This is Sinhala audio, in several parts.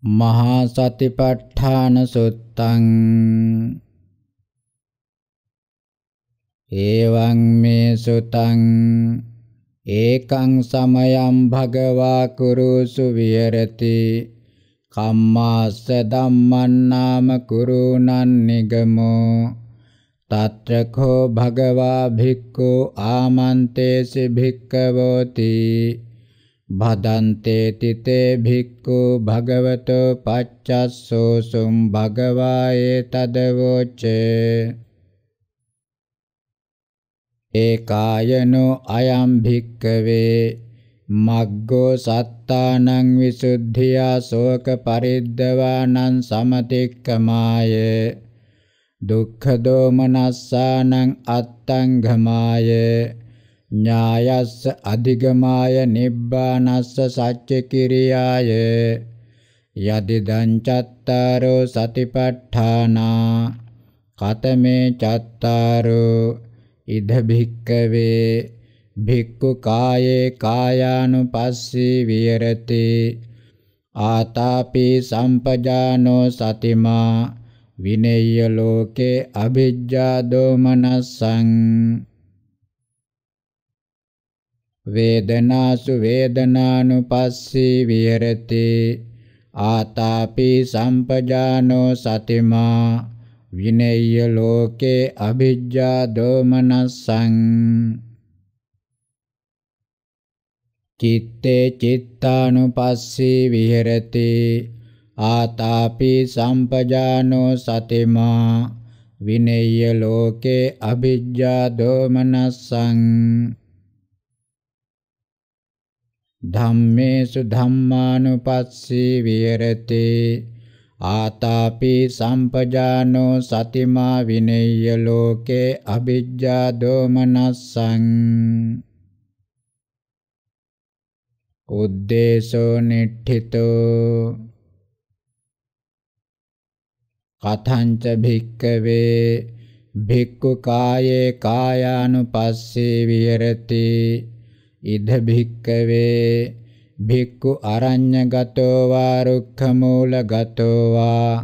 මහා සතිපට්ඨාන සුත්තං එවං මේ සුතං ඒකං සමයං භගවා කුරුසු විහෙරති කම්මාස්ස ධම්මං නාම කුරුණං නිගමෝ తత్రకో భగవా භික්ඛු ආමන්තේසි භික්ඛවෝති භදන්තේ තිතේ භික්ඛු භගවතෝ පච්චස්සෝ සුම් භගවායේ තදවෝච්චේ ඒකායනෝ අයම් භික්ඛවේ මග්ගෝ සත්තානං විසුද්ධියා ශෝක පරිද්දවානං සමතික්කමාය දුක්ඛ දෝමනස්සානං අත්තංගමාය ඥායස්ස අධිගමාය නිබ්බානස්ස සච්ච කිරියාය යදිදං චත්තාරෝ සතිපට්ඨානා කතමේ චත්තාරෝ ඉද භික්කවේ භික්ඛු කායේ කායානුපස්සී විහෙරති ආතාපි සම්පජානෝ සතිමා විනේය ලෝකේ අභිජ්ජා දෝමනසං වේදනාසු වේදනානුපස්සී විහෙරති ආතාපි සම්පජානෝ සතිමා විනේය ලෝකේ අභිජ්ජා දෝමනස්සං චිත්තේ චිත්තානුපස්සී විහෙරති ආතාපි සම්පජානෝ සතිමා විනේය ලෝකේ අභිජ්ජා දෝමනස්සං ධම්මේසු ධම්මානුපස්සී විහෙරති ආතාපි සම්පජානෝ සතිමා විනෙය්‍ය ලෝකේ අ비ජ්ජා දෝමනස්සං උද්දේශෝ නිට්ඨිතෝ කතංච භික්කවේ භික්ඛු කායේ කායානුපස්සේ විහෙරති ඉද භික්කවේ භික්ඛු අරඤ්ඤගතෝ වා රුක්ඛමූලගතෝ වා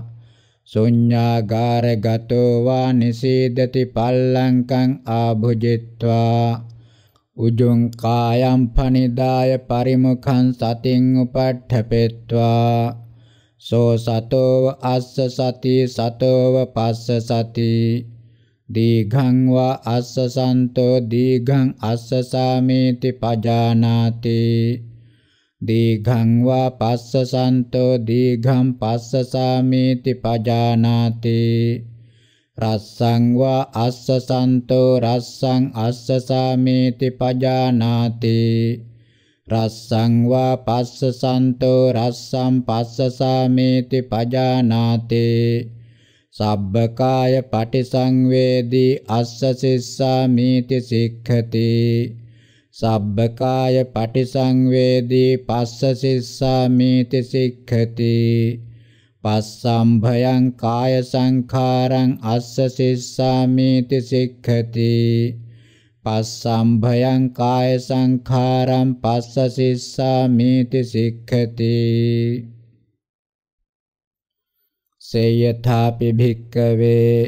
ශුඤ්ඤාගාරගතෝ වා නිසීදති පල්ලංකං ආභුජිත්වා උජුං කායම් පනිදාය පරිමුඛං සතින් උපට්ඨපෙත්වා සෝ සතෝව අස්ස සති සතෝව පස්ස සති දීඝං වා අස්සසන්තෝ දීඝං අස්සසාමේති පජානාති දීඝං වා පස්සසන්තෝ දීඝං පස්සසාමේති පජානාති රස්සං වා අස්සසන්තෝ රස්සං අස්සසාමේති පජානාති රස්සං වා පස්සසන්තෝ රස්සං පස්සසාමේති පජානාති සබ්බකාය පටිසංවේදී අස්ස සිස්සාමීති සික්ඛති සබ්බකාය පටිසංවේදී පස්ස සිස්සාමීති සික්ඛති පස්සම්භයං කාය සංඛාරං අස්ස සිස්සාමීති සික්ඛති පස්සම්භයං කාය සංඛාරං පස්ස සිස්සාමීති සික්ඛති සේයථාපි භික්කවේ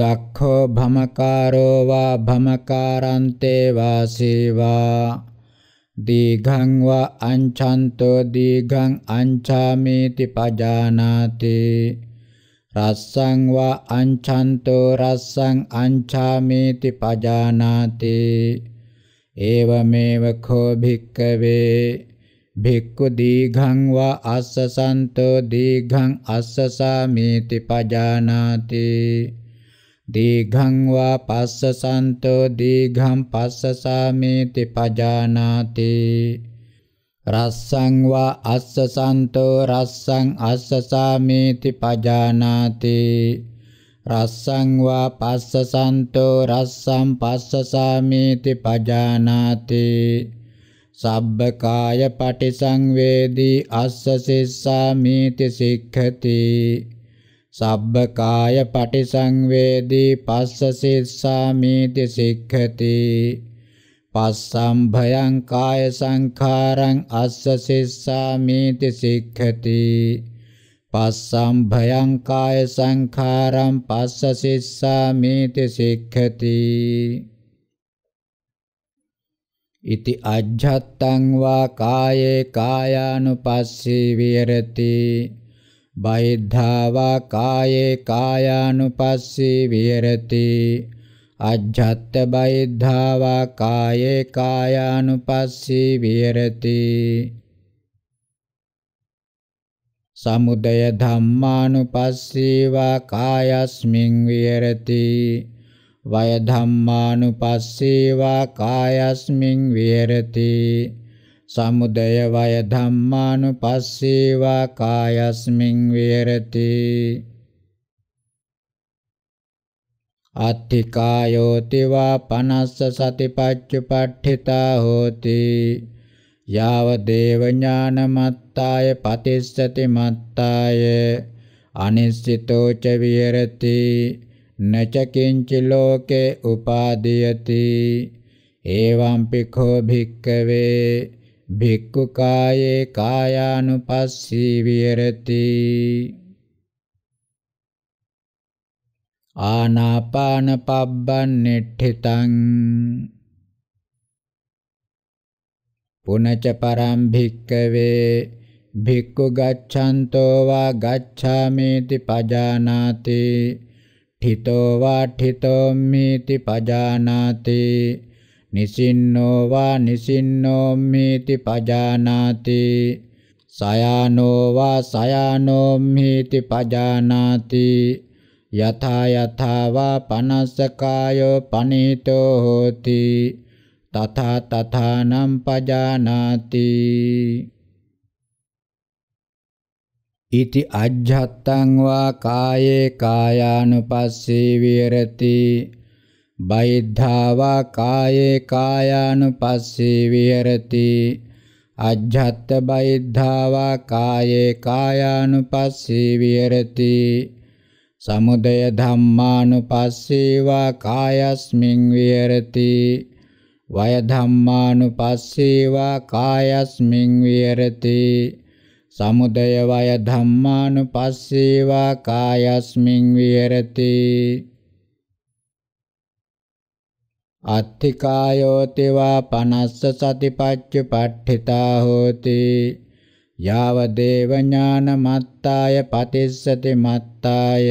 දක්ඛෝ භමකාරෝ වා භමකාරන්තේ වාසීවා දීඝං වා අංචන්තෝ දීඝං අංචාමේති පජානාති රස්සං වා අංචන්තෝ රස්සං අංචාමේති පජානාති ඒවමේව කෝ භික්කවේ භික්ඛු දීඝං වා අස්සසන්තෝ දීඝං අස්සසාමේති පජානාති දීඝං වා පස්සසන්තෝ දීඝං පස්සසාමේති පජානාති රස්සං වා අස්සසන්තෝ රස්සං අස්සසාමේති පජානාති රස්සං වා පස්සසන්තෝ රස්සං පස්සසාමේති පජානාති සබ්බකාය පටිසංවේදී අස්ස සිස්සාමීති සික්ඛති සබ්බකාය පටිසංවේදී පස්ස සිස්සාමීති සික්ඛති පස්සම් භයං කාය සංඛාරං අස්ස සිස්සාමීති සික්ඛති පස්සම් භයං කාය සංඛාරං පස්ස සිස්සාමීති සික්ඛති ඉති අජ්ජත්තං වා කායේ කායානුපස්සී විහෙරති බහිද්ධා වා කායේ කායානුපස්සී විහෙරති අජ්ජත්ත බහිද්ධා වා කායේ කායානුපස්සී විහෙරති සමුදය ධම්මානුපස්සී වා කායස්මින් විහෙරති වය ධම්මානුපස්සේවා කායස්මින් විහෙරති සමුදය වය ධම්මානුපස්සේවා කායස්මින් විහෙරති අත්ථිකායෝති වා පනස්ස සතිපච්චුපට්ඨිතා හෝති යාව දේව ඥානමත්තාය පතිස්සති මත්තාය අනිස්සිතෝ ච විහෙරති නච කිංචි ලෝකේ උපාදීයති එවං පිඛෝ භික්කවේ භික්ඛු කායේ කායානුපස්සී විහෙරති ආනාපාන පබ්බන්නෙට්ඨිතං පුනච පරම් භික්කවේ භික්ඛු ගච්ඡන්තෝ වා ගච්ඡාමේති පජානාති ठितो वा ठितोम्मीति पजानाति निषिन्नो वा निषिन्नोम्मीति पजानाति सयानो वा सयानोम्मीति पजानाति यथा यथा वा पनसकायो पनीतो होति तथा तथा न पजानाति ඉති අජ්ජත්තං වා කායේ කායානුපස්සේ විහෙරති බයිද්ධා වා කායේ කායානුපස්සේ විහෙරති අජ්ජත්ත බයිද්ධා වා කායේ කායානුපස්සේ විහෙරති සමුදය ධම්මානුපස්සේ වා කායස්මින් විහෙරති වය ධම්මානුපස්සේ වා කායස්මින් විහෙරති සමුදය වය ධම්මානුපස්සීවා කායස්මින් විහෙරති අත්ථිකායෝති වා පනස්ස සතිපච්ච පට්ඨිතා හෝති යාව දේව ඥාන මත්තාය පතිස්සති මත්තාය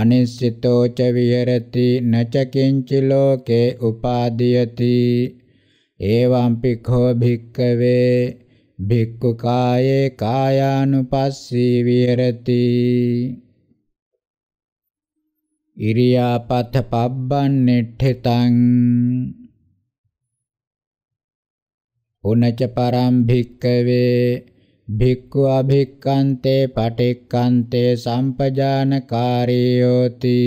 අනිස්සිතෝ ච විහෙරති නච කිංචි ලෝකේ උපාදීයති එවං පිඛෝ භික්ඛවේ භික්ඛු කායේ කායානුපස්සී විහෙරති ඉරියාපත පබ්බන්නෙට්ඨිතං උනච පරම් භික්කවේ භික්ඛු අභික්ඛන්තේ පටික්ඛන්තේ සම්පජානකාරියෝති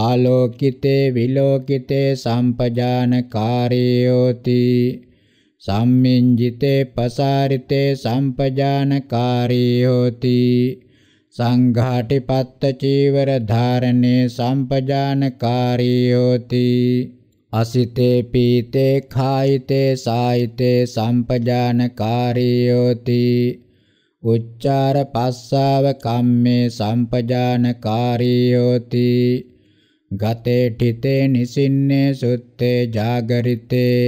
ආලෝකිතේ විලෝකිතේ සම්පජානකාරියෝති සම්මින්ජිතේ පසාරිතේ සම්පජානකාරී හෝති සංඝාටිපත්ත චීවර ධාරණේ සම්පජානකාරී හෝති අසිතේ පීතේ කායිතේ සායිතේ සම්පජානකාරී හෝති උච්චාර පස්සාව කම්මේ සම්පජානකාරී යෝති ගතේ ඨිතේ නිසින්නේ සුත්තේ జాగරිතේ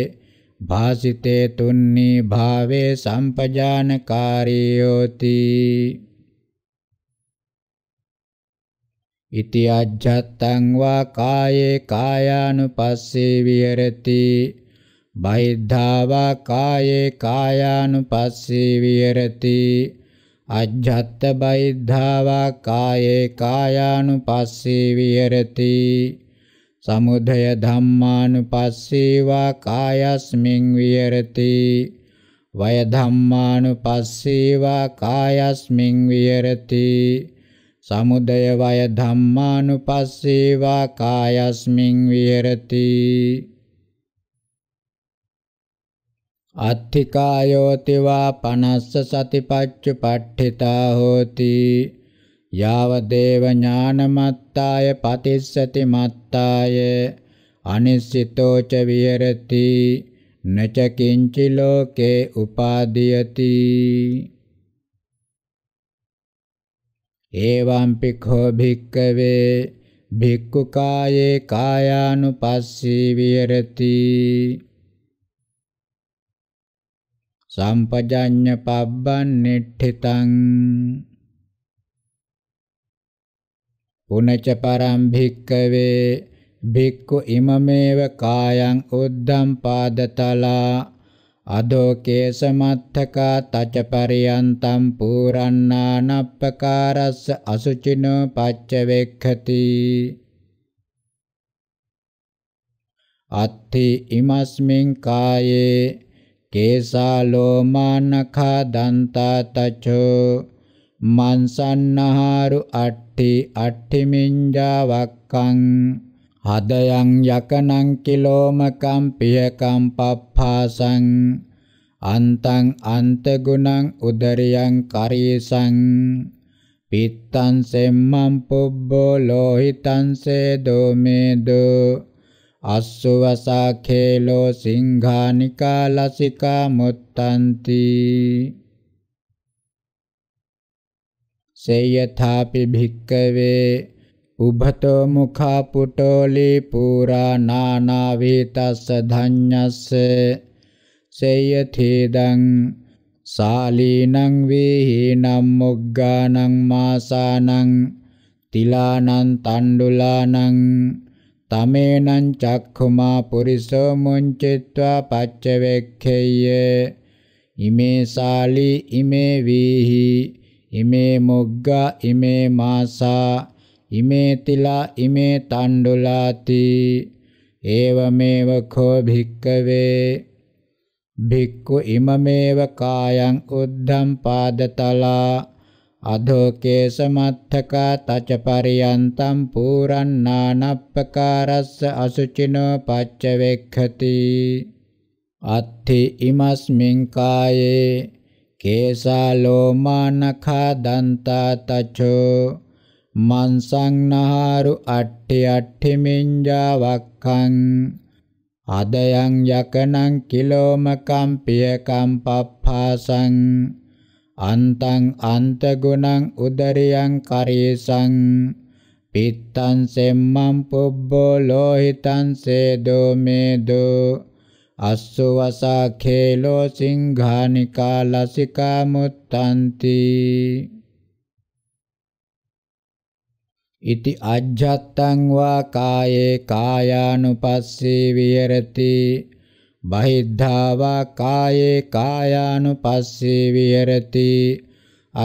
භාසිතේ තුන්නී භාවේ සම්පජානකාරියෝති ඉති අජ්ජත්තං වා කායේ කායානුපස්සේ විහෙරති බහිද්ධා වා කායේ කායානුපස්සේ විහෙරති අජ්ජත්ත බහිද්ධා වා කායේ කායානුපස්සේ විහෙරති සමුදය ධම්මානුපස්සීවා කායස්මින් විහෙරති වය ධම්මානුපස්සීවා කායස්මින් විහෙරති සමුදය වය ධම්මානුපස්සීවා කායස්මින් විහෙරති අත්ථිකායෝතිවා පනස්ස සතිපච්චු පට්ඨිතා හෝති යාවදේව ඥානමත්තාය පතිස්සති මත්තාය අනිස්සිතෝ ච විහෙරති නච කිංචි ලෝකේ උපාදීයති එවං පිඛෝ භික්කවේ භික්ඛු කායේ කායානුපස්සී විහෙරති සම්පජඤ්ඤ පබ්බන් නිට්ඨිතං පුනච පරම් භික්කවේ භික්ඛු ඉමමේව කායං උද්දම් පාදතලා අදෝ කේසමත්තකා තච පරියන්තම් පූරණානප්පකාරස්ස අසුචිනෝ පච්චවෙක්ඛති අත්ථි ඉමස්මින් කායේ කේසා ලෝමානඛා දන්තා තචෝ මන්සන්නහාරු අට්ඨ අත්ති අට්ඨිමින්ජා වක්කං හදයන් යකනං කිලෝමකම් පියකම් පප්පාසං අන්තං අන්තගුණං උදරියං කරීසං පිත්තං සෙම්මං පුබ්බෝ ලෝහිතං සේදෝ මේදෝ අස්සවසා කේලෝ සිංහානිකා ලසිකා මුත්තන්ති සේයථාපි භික්කවේ උභතෝ මුඛා පුටෝලි පුරා නානා වේතස්ස ධඤ්ඤස්ස සේයථේදං සාලීනං වේහිනම් මොග්ගානං මාසානං තිලානං තණ්ඩුලානං තමේනං චක්ඛුමා පුරිසෝ මුංචිත්වා පච්චවෙක්ඛේය ඉමේ සාලි ඉමේ වීහි ඉමේ මොග්ග ඉමේ මාසා ඉමේ තිලා ඉමේ තණ්ඩුලාති ඒවමේව කෝ භික්කවේ භික්ඛු ඉමමේව කායං උද්ධම් පාදතලා අධෝ කේසමත්ථකා තච පරියන්තම් පුරන්නානප්පකාරස්ස අසුචිනෝ පච්චවෙක්ඛති අත්ථි ඉමස්මින් කායේ කේසාලෝමානඛදන්තාතචෝ මන්සංනහාරු අට්ඨි අට්ඨි මිඤ්ජා වක්ඛං අදයන් යකනං කිලෝමකම් පියකම් පප්පාසං අන්තං අන්තගුණං උදරියං කරේසං පිත්තං සෙම්මං පුබ්බෝ ලෝහිතං සේදෝ මේදෝ අස්සවසා khelo සිංහානිකා ලසිකා මුත්තන්ති ඉති අජ්ජත්තං වා කායේ කායානුපස්සී විහෙරති බහිද්ධා වා කායේ කායානුපස්සී විහෙරති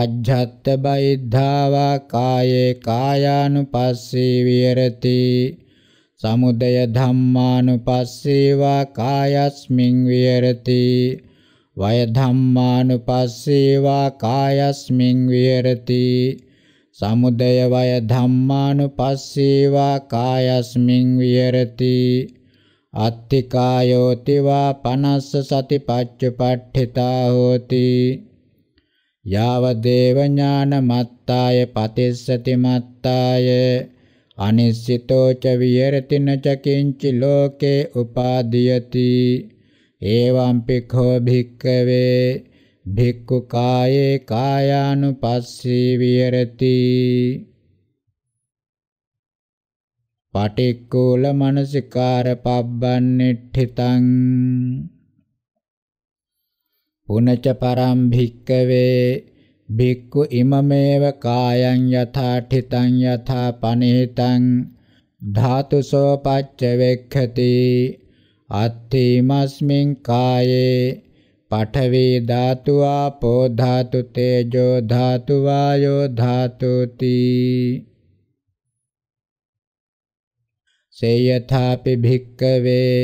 අජ්ජත්ත බහිද්ධා වා කායේ කායානුපස්සී විහෙරති සමුදය ධම්මානුපස්සේවා කායස්මින් විහෙරති වය ධම්මානුපස්සේවා කායස්මින් විහෙරති සමුදය වය ධම්මානුපස්සේවා කායස්මින් විහෙරති අත්තිකායෝති වා පනස්ස සතිපච්චපට්ඨිතා හෝති යාව දේව ඥාන මත්තාය පතිස්සති මත්තාය අනිස්සිතෝ ච විහෙරති නච කිංචි ලෝකේ උපාදීයති එවං පිඛෝ භික්ඛවේ භික්ඛු කායේ කායානුපස්සී විහෙරති පටික්කුල මනසිකාර පබ්බන්නිට්ඨිතං පුනච පරම් භික්කවේ බික්කු ඉමමේව කායං යථාඨිතං යථා පනිහිතං ධාතුසෝ පච්ච වෙක්ඛති අත්ථීමස්මින් කායේ පඨවි ධාතු ආපෝ ධාතු තේජෝ ධාතු වායෝ ධාතුති සේයථාපි භික්කවේ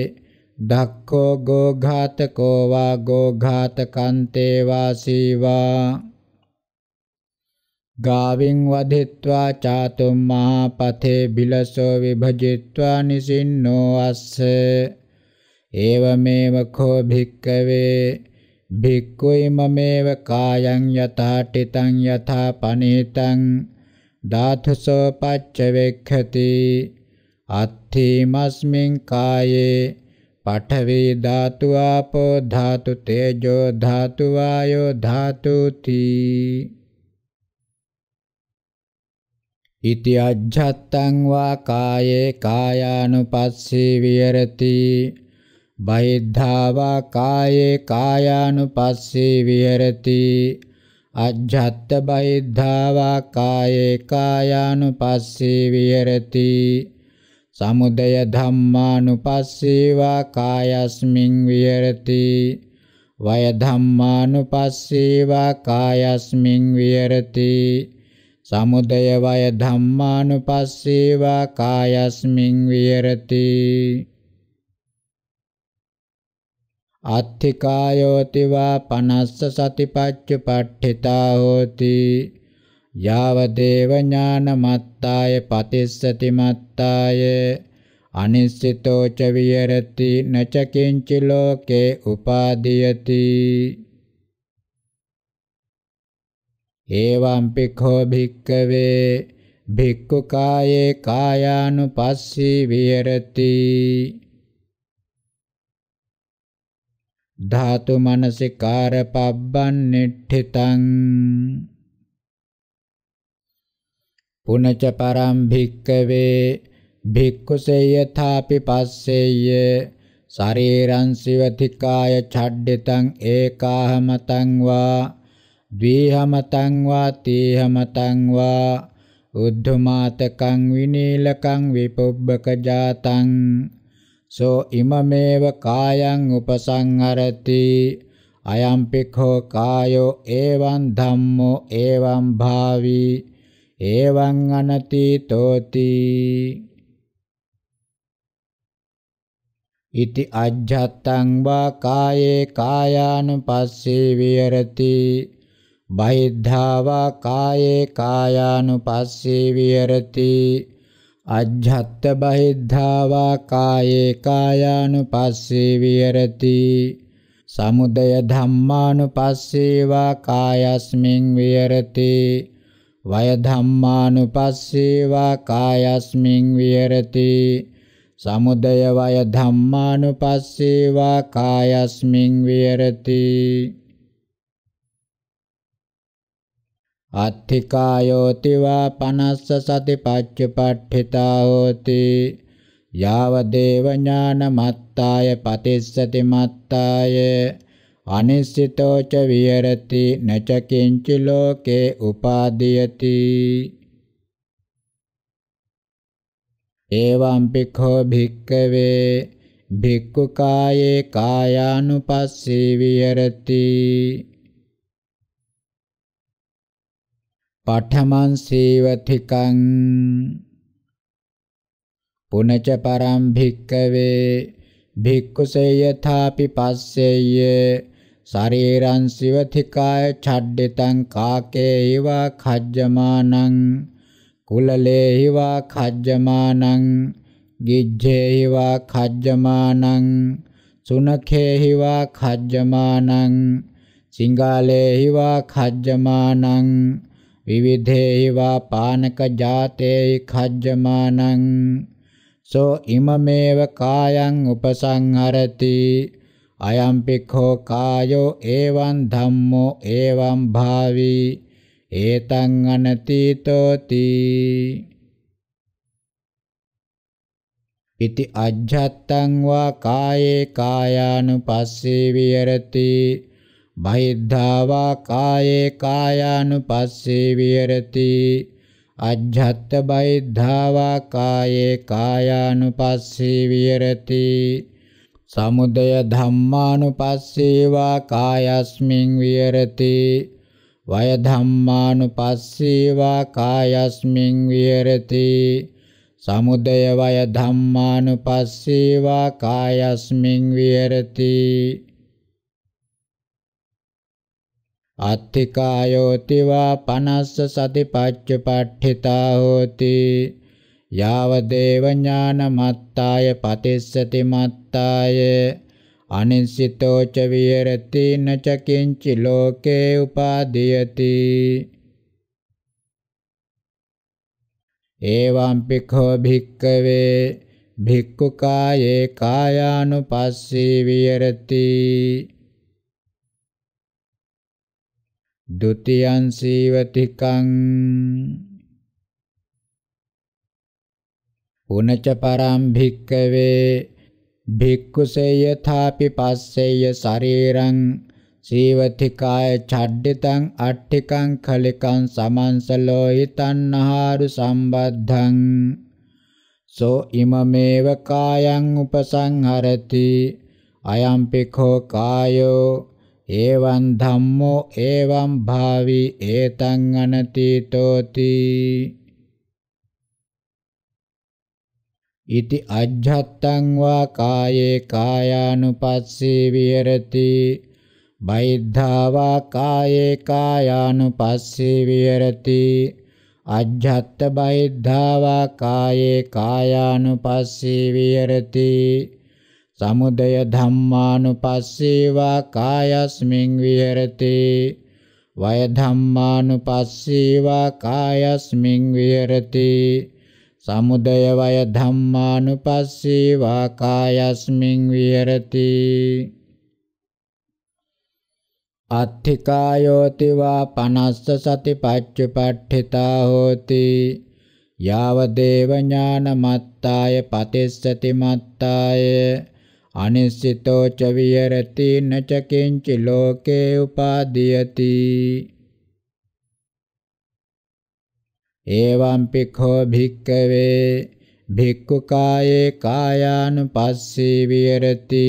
ධක්ඛෝ ගෝඝාතකෝ වා ගෝඝාතකන්තේ වාසීවා ගාවින් වදෙත්වා චාතුම් මහා පතේ බිලසෝ විභජිත්වා නිසින්නෝ අස්ස ඒවමේව කෝ භික්කවේ භික්ඛුයි මමේව කායං යථාටිතං යථා පනීතං ධාතුසෝ පච්ච වෙක්ඛති අත්ථීමස්මින් කායේ පඨවි ධාතු ආපෝ ධාතු තේජෝ ධාතු වායෝ ධාතුති ඉති අජ්ජත්තං වා කායේ කායානුපස්සී විහෙරති බහිද්ධාවා කායේ කායානුපස්සී විහෙරති අජ්ජත්ත බහිද්ධාවා කායේ කායානුපස්සී විහෙරති සමුදය ධම්මානුපස්සීවා කායස්මින් විහෙරති වය ධම්මානුපස්සීවා කායස්මින් විහෙරති සමුදය වය ධම්මානුපස්සීවා කායස්මින් විහෙරති අත්ථිකායෝති වා පනස්ස සතිපච්චුපට්ඨිතා හෝති යාව දේව ඥානමත්තාය පතිස්සති මත්තාය අනිස්සිතෝ ච විහෙරති නච කිංචි ලෝකේ උපාදීයති ඒවම්පි කෝ භික්කවේ භික්ඛු කායේ කායානුපස්සී විහෙරති ධාතු මනසිකාර පබ්බන් නිට්ඨිතං පුනච පරම් භික්කවේ භික්ඛුසේ යථාපි පස්සෙය්‍ය ශරීරං සිවතිකාය ඡඩ්ඩිතං ඒකාහමතං වා ද්වේහමතං වා තේහමතං වා උද්ධමාතකං විනීලකං විපොබ්බක ජාතං සෝ ඉමමේව කායං උපසංහරති අයම්පිඛෝ කායෝ එවං ධම්මෝ එවං භාවි එවං අනතිතෝති ඉති අජ්ජත්තං වා කායේ කායානුපස්සේ විහෙරති බයිද්ධාවා කායේ කායානුපස්සී විහෙරති අජ්ජත් බහිද්ධාවා කායේ කායානුපස්සී විහෙරති සමුදය ධම්මානුපස්සීවා කායස්මින් විහෙරති වය ධම්මානුපස්සීවා කායස්මින් විහෙරති සමුදය වය ධම්මානුපස්සීවා කායස්මින් විහෙරති අත්ථිකායෝති වා පනස්ස සති පච්චපට්ඨිතා හෝති යාව දේව ඥාන මත්තාය පතිස්සති මත්තාය අනිස්සිතෝ ච විහෙරති නච කිංචි ලෝකේ උපාදීයති එවං පිඛෝ භික්කවේ භික්ඛු කායේ කායානුපස්සී විහෙරති පඨමං සීවතිකං පුනච පරම් භික්කවේ භික්ඛුසේයථාපි පස්සෙය්‍ය ශරීරං සිවතිකාය ඡඩ්ඩිතං කාකේහිවා khajjamanan කුලලේහිවා khajjamanan ගිජ්ජේහිවා khajjamanan සුනඛේහිවා khajjamanan සිංගාලේහිවා khajjamanan විවිධේවා පානක ජාතේ khajjamanan සෝ ඉමමේව කායං උපසංහරති අයම් පිඛෝ කායෝ එවං ධම්මෝ එවං භාවි ඒතං අනතීතෝති ඉති අජ්ජත්තං වා කායේ කායානුපස්සේ විහෙරති බහිද්ධාවා කායේ කායානුපස්සේ විහෙරති අජ්ජත් බහිද්ධාවා කායේ කායානුපස්සේ විහෙරති සමුදය ධම්මානුපස්සීවා කායස්මින් විහෙරති වය ධම්මානුපස්සීවා කායස්මින් විහෙරති සමුදය වය ධම්මානුපස්සීවා කායස්මින් විහෙරති අත්ථිකායෝතිවා පනස්ස සති පච්ච පට්ඨිතා හෝති යාව දේව ඥාන මත්තාය පතිස්සති මත්තාය අනිසිතෝ ච විහෙරති නච කිංචි ලෝකේ උපාදීයති එවං පිඛෝ භික්කවේ භික්ඛු කායේ කායානුපස්සී විහෙරති ဒုတိယံစီဝတိကံပုဏ္ဏ ච ပရံဘိကဝေဘိက္ခုစေယသာပိပစ္စေယစရီရံ සීවතිකාය චඩ්ඩිතං අට්ඨිකං කලිකං සමන්සලෝ හිතන්නහාරු සම්බද්ධං සෝ ඉමමේව කායං උපසංහරති අයම්පිඛෝ කායෝ එවං ධම්මෝ එවං භාවි ඒතං අනතීතෝති ඉති අජ්ජත්තං වා කායේ කායානුපස්සී විහෙරති බයිද්ධාවා කායේ කායානුපස්සී විහෙරති අජ්ජත්ත බයිද්ධාවා කායේ කායානුපස්සී විහෙරති සමුදය ධම්මානුපස්සීවා කායස්මින් විහෙරති වය ධම්මානුපස්සීවා කායස්මින් විහෙරති සමුදය වය ධම්මානුපස්සීවා කායස්මින් විහෙරති අත්ථිකායෝති වා පනස්ස සති පච්චපට්ඨිතා හෝති යාව දේව ඥාන මත්තාය පතිස්සති මත්තාය අනිස්සිතෝ ච විහෙරති නච කිංචි ලෝකේ උපාදීයති එවං පිඛෝ භික්කවේ භික්ඛු කායේ කායානුපස්සී විහෙරති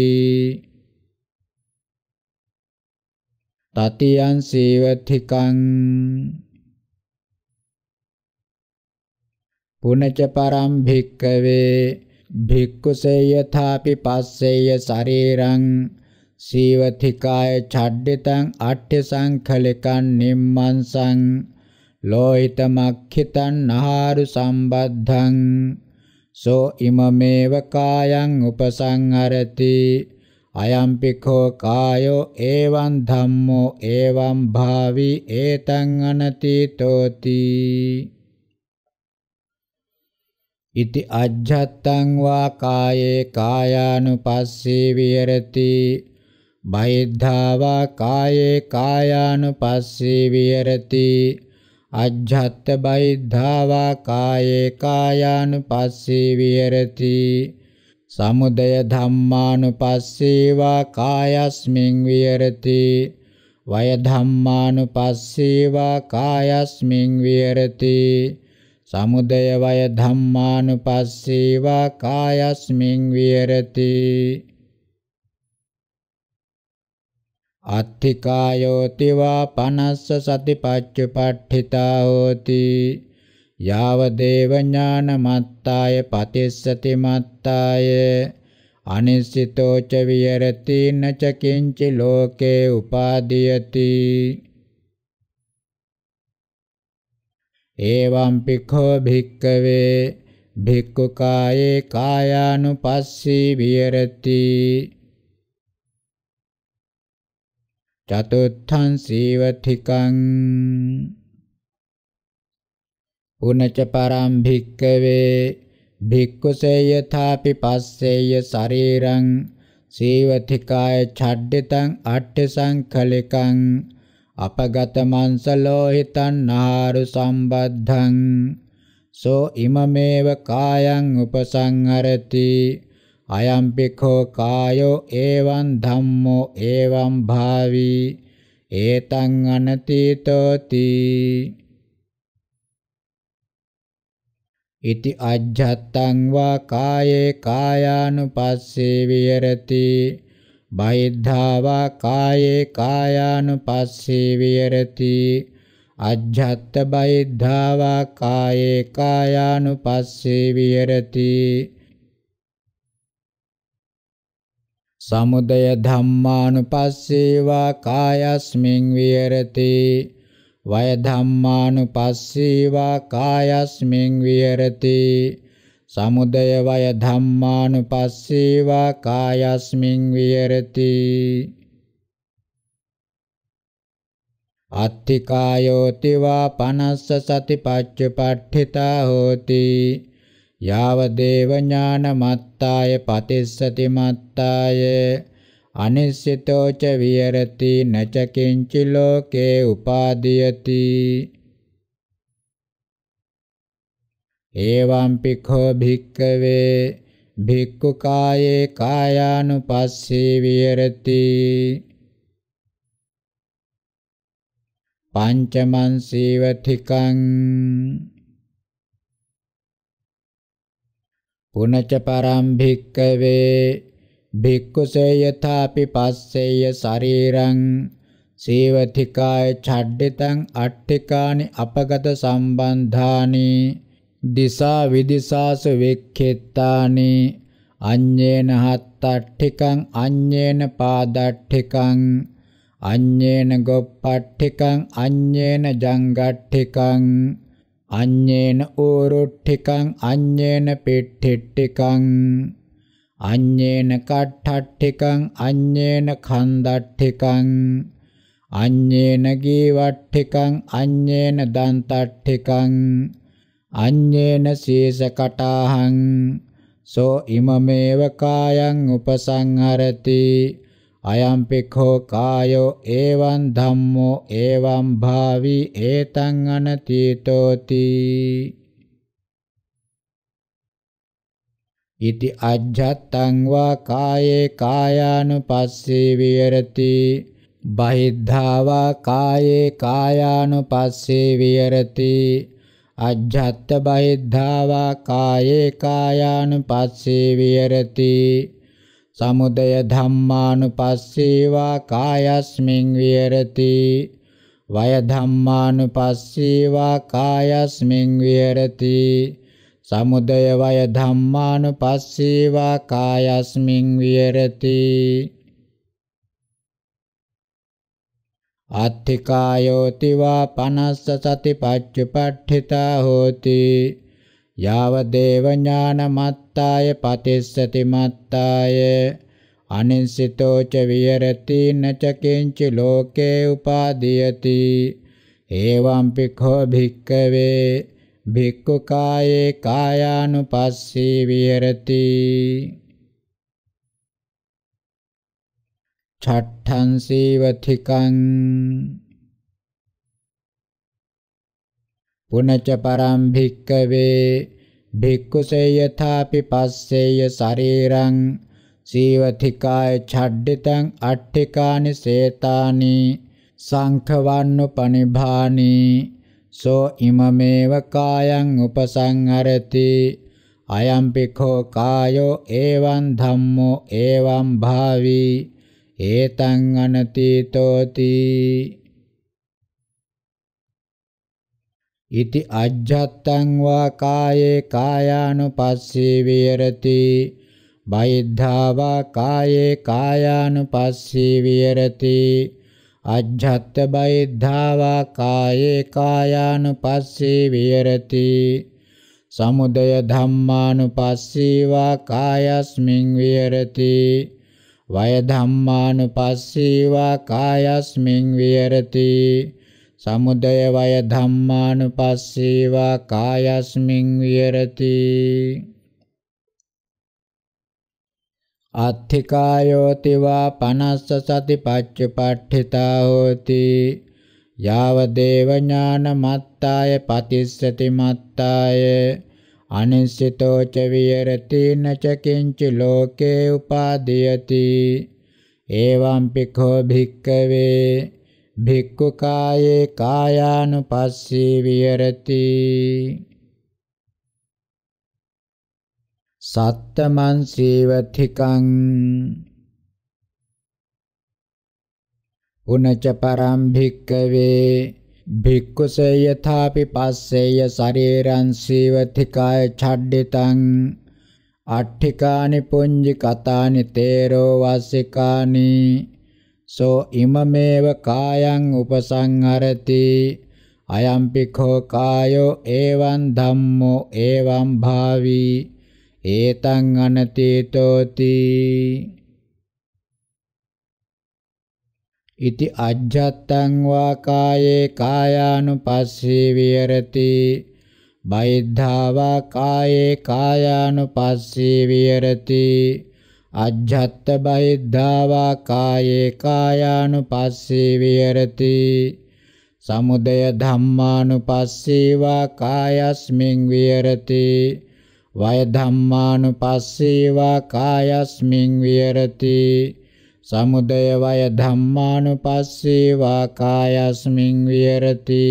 තතියං සීවතිකං පුනච පරම් භික්කවේ භික්ඛුසේ යථාපි පස්සේය ශරීරං සීවතිකාය ඡඩ්ඩිතං අට්ඨ සංඛලකං නිම්මන්සං ලෝහිත මක්ඛිතං නහාරු සම්බද්ධං සෝ ඉමමේව කායං උපසංහරති අයම්පිඛෝ කායෝ එවං ධම්මෝ එවං භාවි ඒතං අනතිතෝති ඉති අජ්ජත්තං වා කායේ කායානුපස්සී විහෙරති බයිද්ධාවා කායේ කායානුපස්සී විහෙරති අජ්ජත්ත බයිද්ධාවා කායේ කායානුපස්සී විහෙරති සමුදය ධම්මානුපස්සීවා කායස්මින් විහෙරති වය ධම්මානුපස්සීවා කායස්මින් විහෙරති සමුදය වය ධම්මානුපස්සීව කායස්මින් විහෙරති අත්ථිකායෝති වා පනස්ස සතිපච්චුපට්ඨිතා හෝති යාව දේව ඥාන මත්තාය පතිස්සති මත්තාය අනිසිතෝ ච විහෙරති නච කිංචි ලෝකේ උපාදීයති एवं पिखो भिक्कवे भिक्कुकाये कायानुपස්සी විහෙරති චතුත්ථං සීවතිකං පුනච පරම් භික්කවේ භික්ඛුසේ යථාපි පස්සේය ශරීරං සීවතිකාය ඡඩ්ඩිතං අට්ඨ සංකලිකං අපගත මංසලෝ හිතං නාරු සම්බද්ධං සෝ ඉමමේව කායං උපසංහරති අයම්පිඛෝ කායෝ එවං ධම්මෝ එවං භාවි ඒතං අනතීතෝති ඉති අජ්ජත්තං වා කායේ කායානුපස්සේ විහෙරති බයිද්ධාවා කායේ කායානුපස්සී විහෙරති අජ්ජත් බයිද්ධාවා කායේ කායානුපස්සී විහෙරති සමුදය ධම්මානුපස්සීවා කායස්මින් විහෙරති වය ධම්මානුපස්සීවා කායස්මින් විහෙරති සමුදය වය ධම්මානුපස්සීවා කායස්මින් විහෙරති අත්තිකායෝති වා පනස්ස සතිපච්චපට්ඨිතා හෝති යාව දේව ඥාන මත්තාය පතිස්සති මත්තාය අනිසිතෝ ච විහෙරති නච කිංචි ලෝකේ උපාදීයති एवं पिखो भिक्कवे भिक्खु काये कायानुपස්සී විහෙරති පංචමං සීවතිකං පුනච පරම් භික්කවේ භික්ඛුසේ යථාපි පස්සේය ශරීරං සීවතිකාය ඡඩ්ඩිතං අට්ඨිකානි අපගත සම්බන්ධානි දිසා විදිසාස වෙක්ඛෙත්තානේ අඤ්ඤේන හත්තට්ඨිකං අඤ්ඤේන පාදට්ඨිකං අඤ්ඤේන ගොප්පට්ඨිකං අඤ්ඤේන ජංගට්ඨිකං අඤ්ඤේන ඌරුට්ඨිකං අඤ්ඤේන පෙට්ඨිට්ඨිකං අඤ්ඤේන කට්ඨට්ඨිකං අඤ්ඤේන කන්දට්ඨිකං අඤ්ඤේන ගීවට්ඨිකං අඤ්ඤේන දන්තට්ඨිකං අඤ්ඤේන සීසකටාහං සෝ ඉමමේව කායං උපසංහරති අයම් පිඛෝ කායෝ එවං ධම්මෝ එවං භාවි ඒතං අනතීතෝති ඉති අජ්ජත්තං වා කායේ කායානුපස්සී විහෙරති බහිද්ධා වා කායේ කායානුපස්සී විහෙරති අජ්ජත්ත බහිද්ධාවා කායේ කායානුපස්සේ විහෙරති සමුදය ධම්මානුපස්සීවා කායස්මින් විහෙරති වය ධම්මානුපස්සීවා කායස්මින් විහෙරති සමුදය වය ධම්මානුපස්සීවා කායස්මින් විහෙරති අත්ථිකායෝති වා පනස්ස සති පච්චපට්ඨිතා හෝති යාව දේව ඥාන මත්තාය පතිස්සති මත්තාය අනින්සිතෝ ච විහෙරති නච කිංචි ලෝකේ උපාදීයති එවං පිඛෝ භික්කවේ භික්ඛු කායේ කායානුපස්සී විහෙරති චට්ඨං සීවතිකං පුනච පරම් භික්කවේ භික්ඛුසේ යථාපි පස්සේය ශරීරං සීවතිකාය ඡඩ්ඩිතං අට්ඨිකානි සේතානි සංඛවන්නු පනිභානි සෝ ඉමමේව කායං උපසංහරති අයම්පිඛෝ කායෝ එවං ධම්මෝ එවං භාවී ඒතං අනතීතෝති ඉති අජ්ජත්තං වා කායේ කායානුපස්සී විහෙරති බයිද්ධාවා කායේ කායානුපස්සී විහෙරති අජ්ජත්ත බයිද්ධාවා කායේ කායානුපස්සී විහෙරති සමුදය ධම්මානුපස්සී වා කායස්මින් විහෙරති වය ධම්මානුපස්සීවා කායස්මින් විහෙරති සමුදය වය ධම්මානුපස්සීවා කායස්මින් විහෙරති අත්ථිකායෝති වා පනස්ස සති පච්චපට්ඨිතා හෝති යාව දේව ඥාන මත්තාය පතිස්සති මත්තාය අනිසිතෝ ච විහෙරති නච කිංචි ලෝකේ උපාදීයති එවං පිඛෝ භික්කවේ භික්ඛු කායේ කායානුපස්සී විහෙරති සත්තමන් සීවතිකං උනච පරම් භික්කවේ භික්කුසේ යථාපි පස්සේය ශරීරං සීවතිකාය ඡඩ්ඩිතං අට්ඨිකානි පුඤ්ජි කතානි තේරෝ වාසිකානි සෝ ඉමමේව කායං උපසංහරති අයම්පි කෝ කායෝ එවං ධම්මෝ එවං භාවී ඒතං අනතීතෝති ඉති අජ්ජත්තං වා කායේ කායානුපස්සේ විහෙරති බයිද්ධාවා කායේ කායානුපස්සේ විහෙරති අජ්ජත්ත බයිද්ධාවා කායේ කායානුපස්සේ විහෙරති සමුදය ධම්මානුපස්සීවා කායස්මින් විහෙරති වය ධම්මානුපස්සීවා කායස්මින් විහෙරති සමුදය වය ධම්මානුපස්සී වා කායස්මින් විහෙරති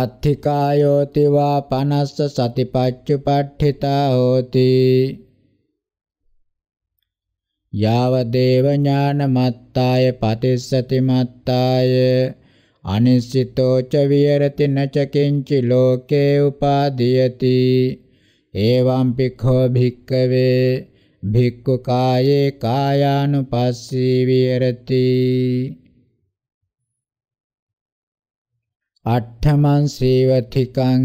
අත්ථිකායෝති වා පනස්ස සතිපච්චුපට්ඨිතා හෝති යාව දේව ඥාන මත්තාය පතිස්සති මත්තාය අනිසිතෝ ච විහෙරති නච කිංචි ලෝකේ උපාදීයති එවං පිඛෝ භික්ඛවේ භික්ඛු කායේ කායානුපස්සී විහෙරති අට්ඨමං සීවතිකං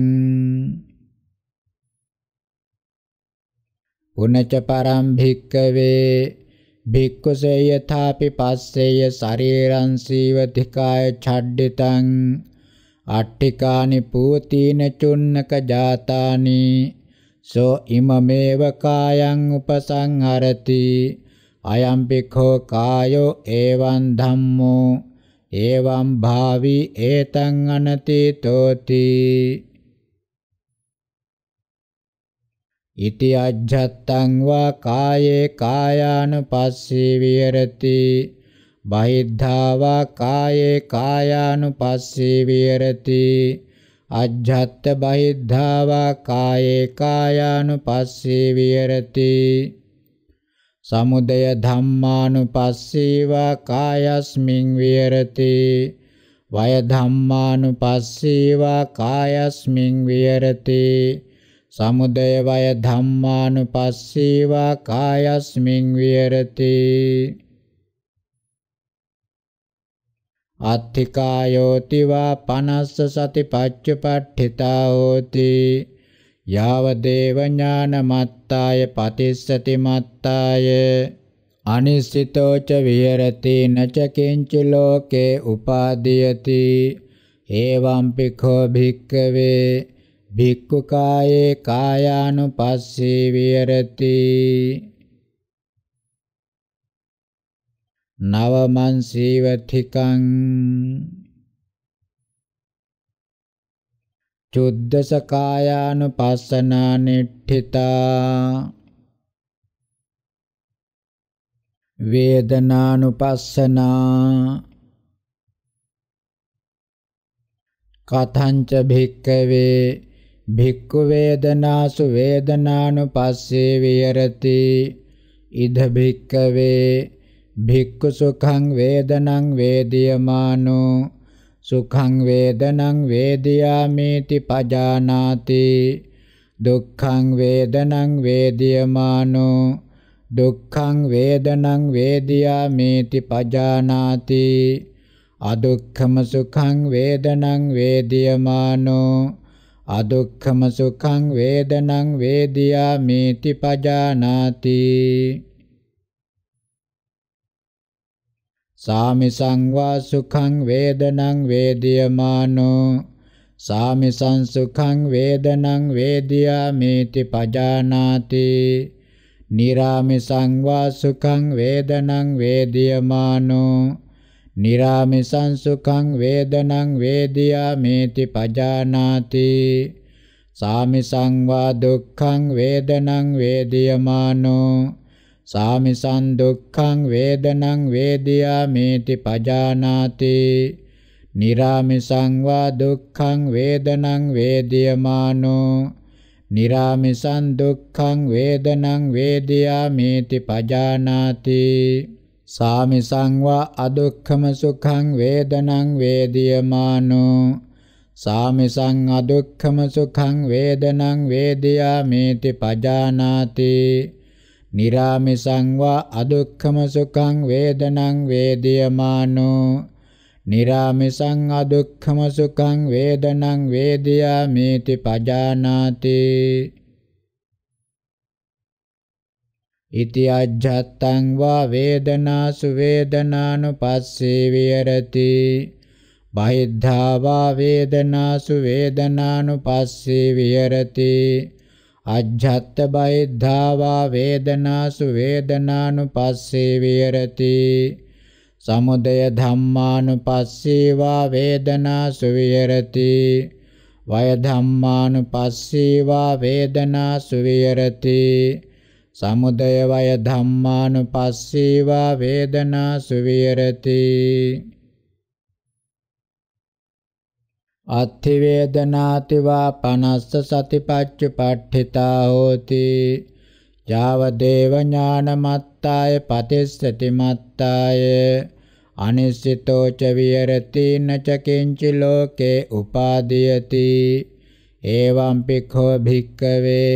පුනච පරම් භික්කවේ භික්ඛුසේ යථාපි පස්සේය ශරීරං සීවතිකාය ඡඩ්ඩිතං අට්ඨිකානි පූතින චුන්නක ජාතානි සෝ ඉමමේව කායං උපසංහරති අයම් පිඛෝ කායෝ එවං ධම්මෝ එවං භාවි ඒතං අනතිතෝති ඉති අජ්ජත්තං වා කායේ කායානුපස්සී විහෙරති බහිද්ධා වා කායේ කායානුපස්සී විහෙරති අජ්ජත්ත බහිද්ධාවා කායේ කායානුපස්සී විහෙරති සමුදය ධම්මානුපස්සීවා කායස්මින් විහෙරති වය ධම්මානුපස්සීවා කායස්මින් විහෙරති සමුදය වය ධම්මානුපස්සීවා කායස්මින් විහෙරති අත්ථිකායෝති වා පනස්ස සති පච්චපට්ඨිතා හෝති යාව දේව ඥාන මත්තාය පතිස්සති මත්තාය අනිසිතෝච විහෙරති නච කිංච ලෝකේ උපාදීයති එවම්පි කෝ භික්කවේ භික්ඛු කායේ කායානුපස්සී විහෙරති නවමන්සීවතිකං චුද්දසකායානු පස්සනා නිට්ඨිතා වේදනානු පස්සනා කතංච භික්කවේ භික්කු වේදනාසු වේදනානු පස්සේ වියරති ඉද භික්කවේ භික්ඛු සුඛං වේදනං වේදියමානෝ සුඛං වේදනං වේදියාමේති පජානාති දුක්ඛං වේදනං වේදියමානෝ දුක්ඛං වේදනං වේදියාමේති පජානාති අදුක්ඛම සුඛං වේදනං වේදියමානෝ අදුක්ඛම සුඛං වේදනං වේදියාමේති පජානාති සාමිසං වා සුඛං වේදනං වේදියමානෝ සාමිසං සුඛං වේදනං වේදියාමේති පජානාති නිරාමිසං වා සුඛං වේදනං වේදියමානෝ නිරාමිසං සුඛං වේදනං වේදියාමේති පජානාති සාමිසං වා දුක්ඛං වේදනං වේදියමානෝ සාමිසං දුක්ඛං වේදනං වේදියාමේති පජානාති නිරාමිසං වා දුක්ඛං වේදනං වේදියමානෝ නිරාමිසං දුක්ඛං වේදනං වේදියාමේති පජානාති සාමිසං වා අදුක්ඛම සුඛං වේදනං වේදියමානෝ සාමිසං අදුක්ඛම සුඛං වේදනං වේදියාමේති පජානාති නිරාමිසං වා අදුක්ඛම සුඛං වේදනං වේදියමානෝ නිරාමිසං අදුක්ඛම සුඛං වේදනං වේදියාමේති පජානාති ඉති අජ්ජත්තං වා වේදනාසු වේදනානුපස්සේ විහෙරති බහිද්ධා වා වේදනාසු වේදනානුපස්සේ විහෙරති අජ්ජත්ත බයිද්ධාවා වේදනාසු වේදනානුපස්සේ විහෙරති සමුදය ධම්මානුපස්සීවා වේදනාසු විහෙරති වය ධම්මානුපස්සීවා වේදනාසු විහෙරති සමුදය වය ධම්මානුපස්සීවා වේදනාසු විහෙරති අත්ථිවේදනාති වා පනස්ස සතිපච්ච පට්ඨිතා හෝති යාවදේව ඥානමත්තාය පතිස්සති මත්තාය අනිසිතෝ ච විහෙරති නච කිංචි ලෝකේ උපාදීයති එවං පිඛෝ භික්කවේ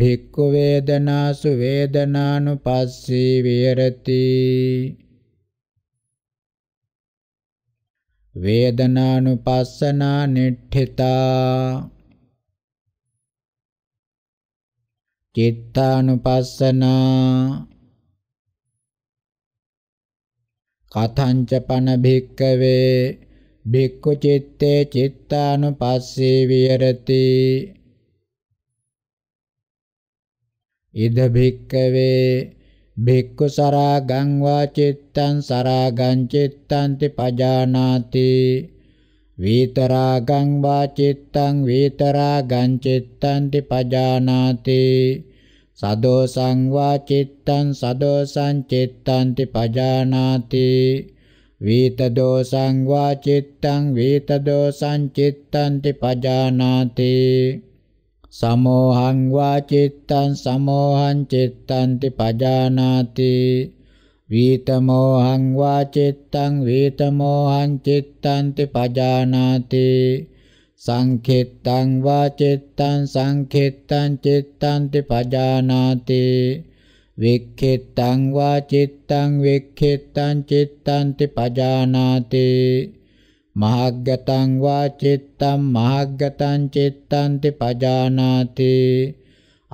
භික්ඛු වේදනාසු වේදනානුපස්සී විහෙරති වේදනානුපස්සනා නිට්ඨිතා චිත්තානුපස්සනා කතංච පන භික්කවේ භික්ඛු චitte චිත්තානුපස්සේ විහෙරති ඉද භික්කවේ භික්ඛු සරාගං වා චිත්තං සරාගං චිත්තන්ති පජානාති වීතරාගං වා චිත්තං වීතරාගං චිත්තන්ති පජානාති සදෝසං වා චිත්තං සදෝසං චිත්තන්ති පජානාති වීතදෝසං වා චිත්තං වීතදෝසං චිත්තන්ති පජානාති සමෝහං වා චිත්තං සමෝහං චිත්තන්ති පජානාති වීතමෝහං වා චිත්තං වීතමෝහං චිත්තන්ති පජානාති සංඛෙත්තං වා චිත්තං සංඛෙත්තං චිත්තන්ති පජානාති වික්ඛෙත්තං වා චිත්තං වික්ඛෙත්තං චිත්තන්ති පජානාති මහග්ගතං වා චිත්තං මහග්ගතං චිත්තන්ති පජානාති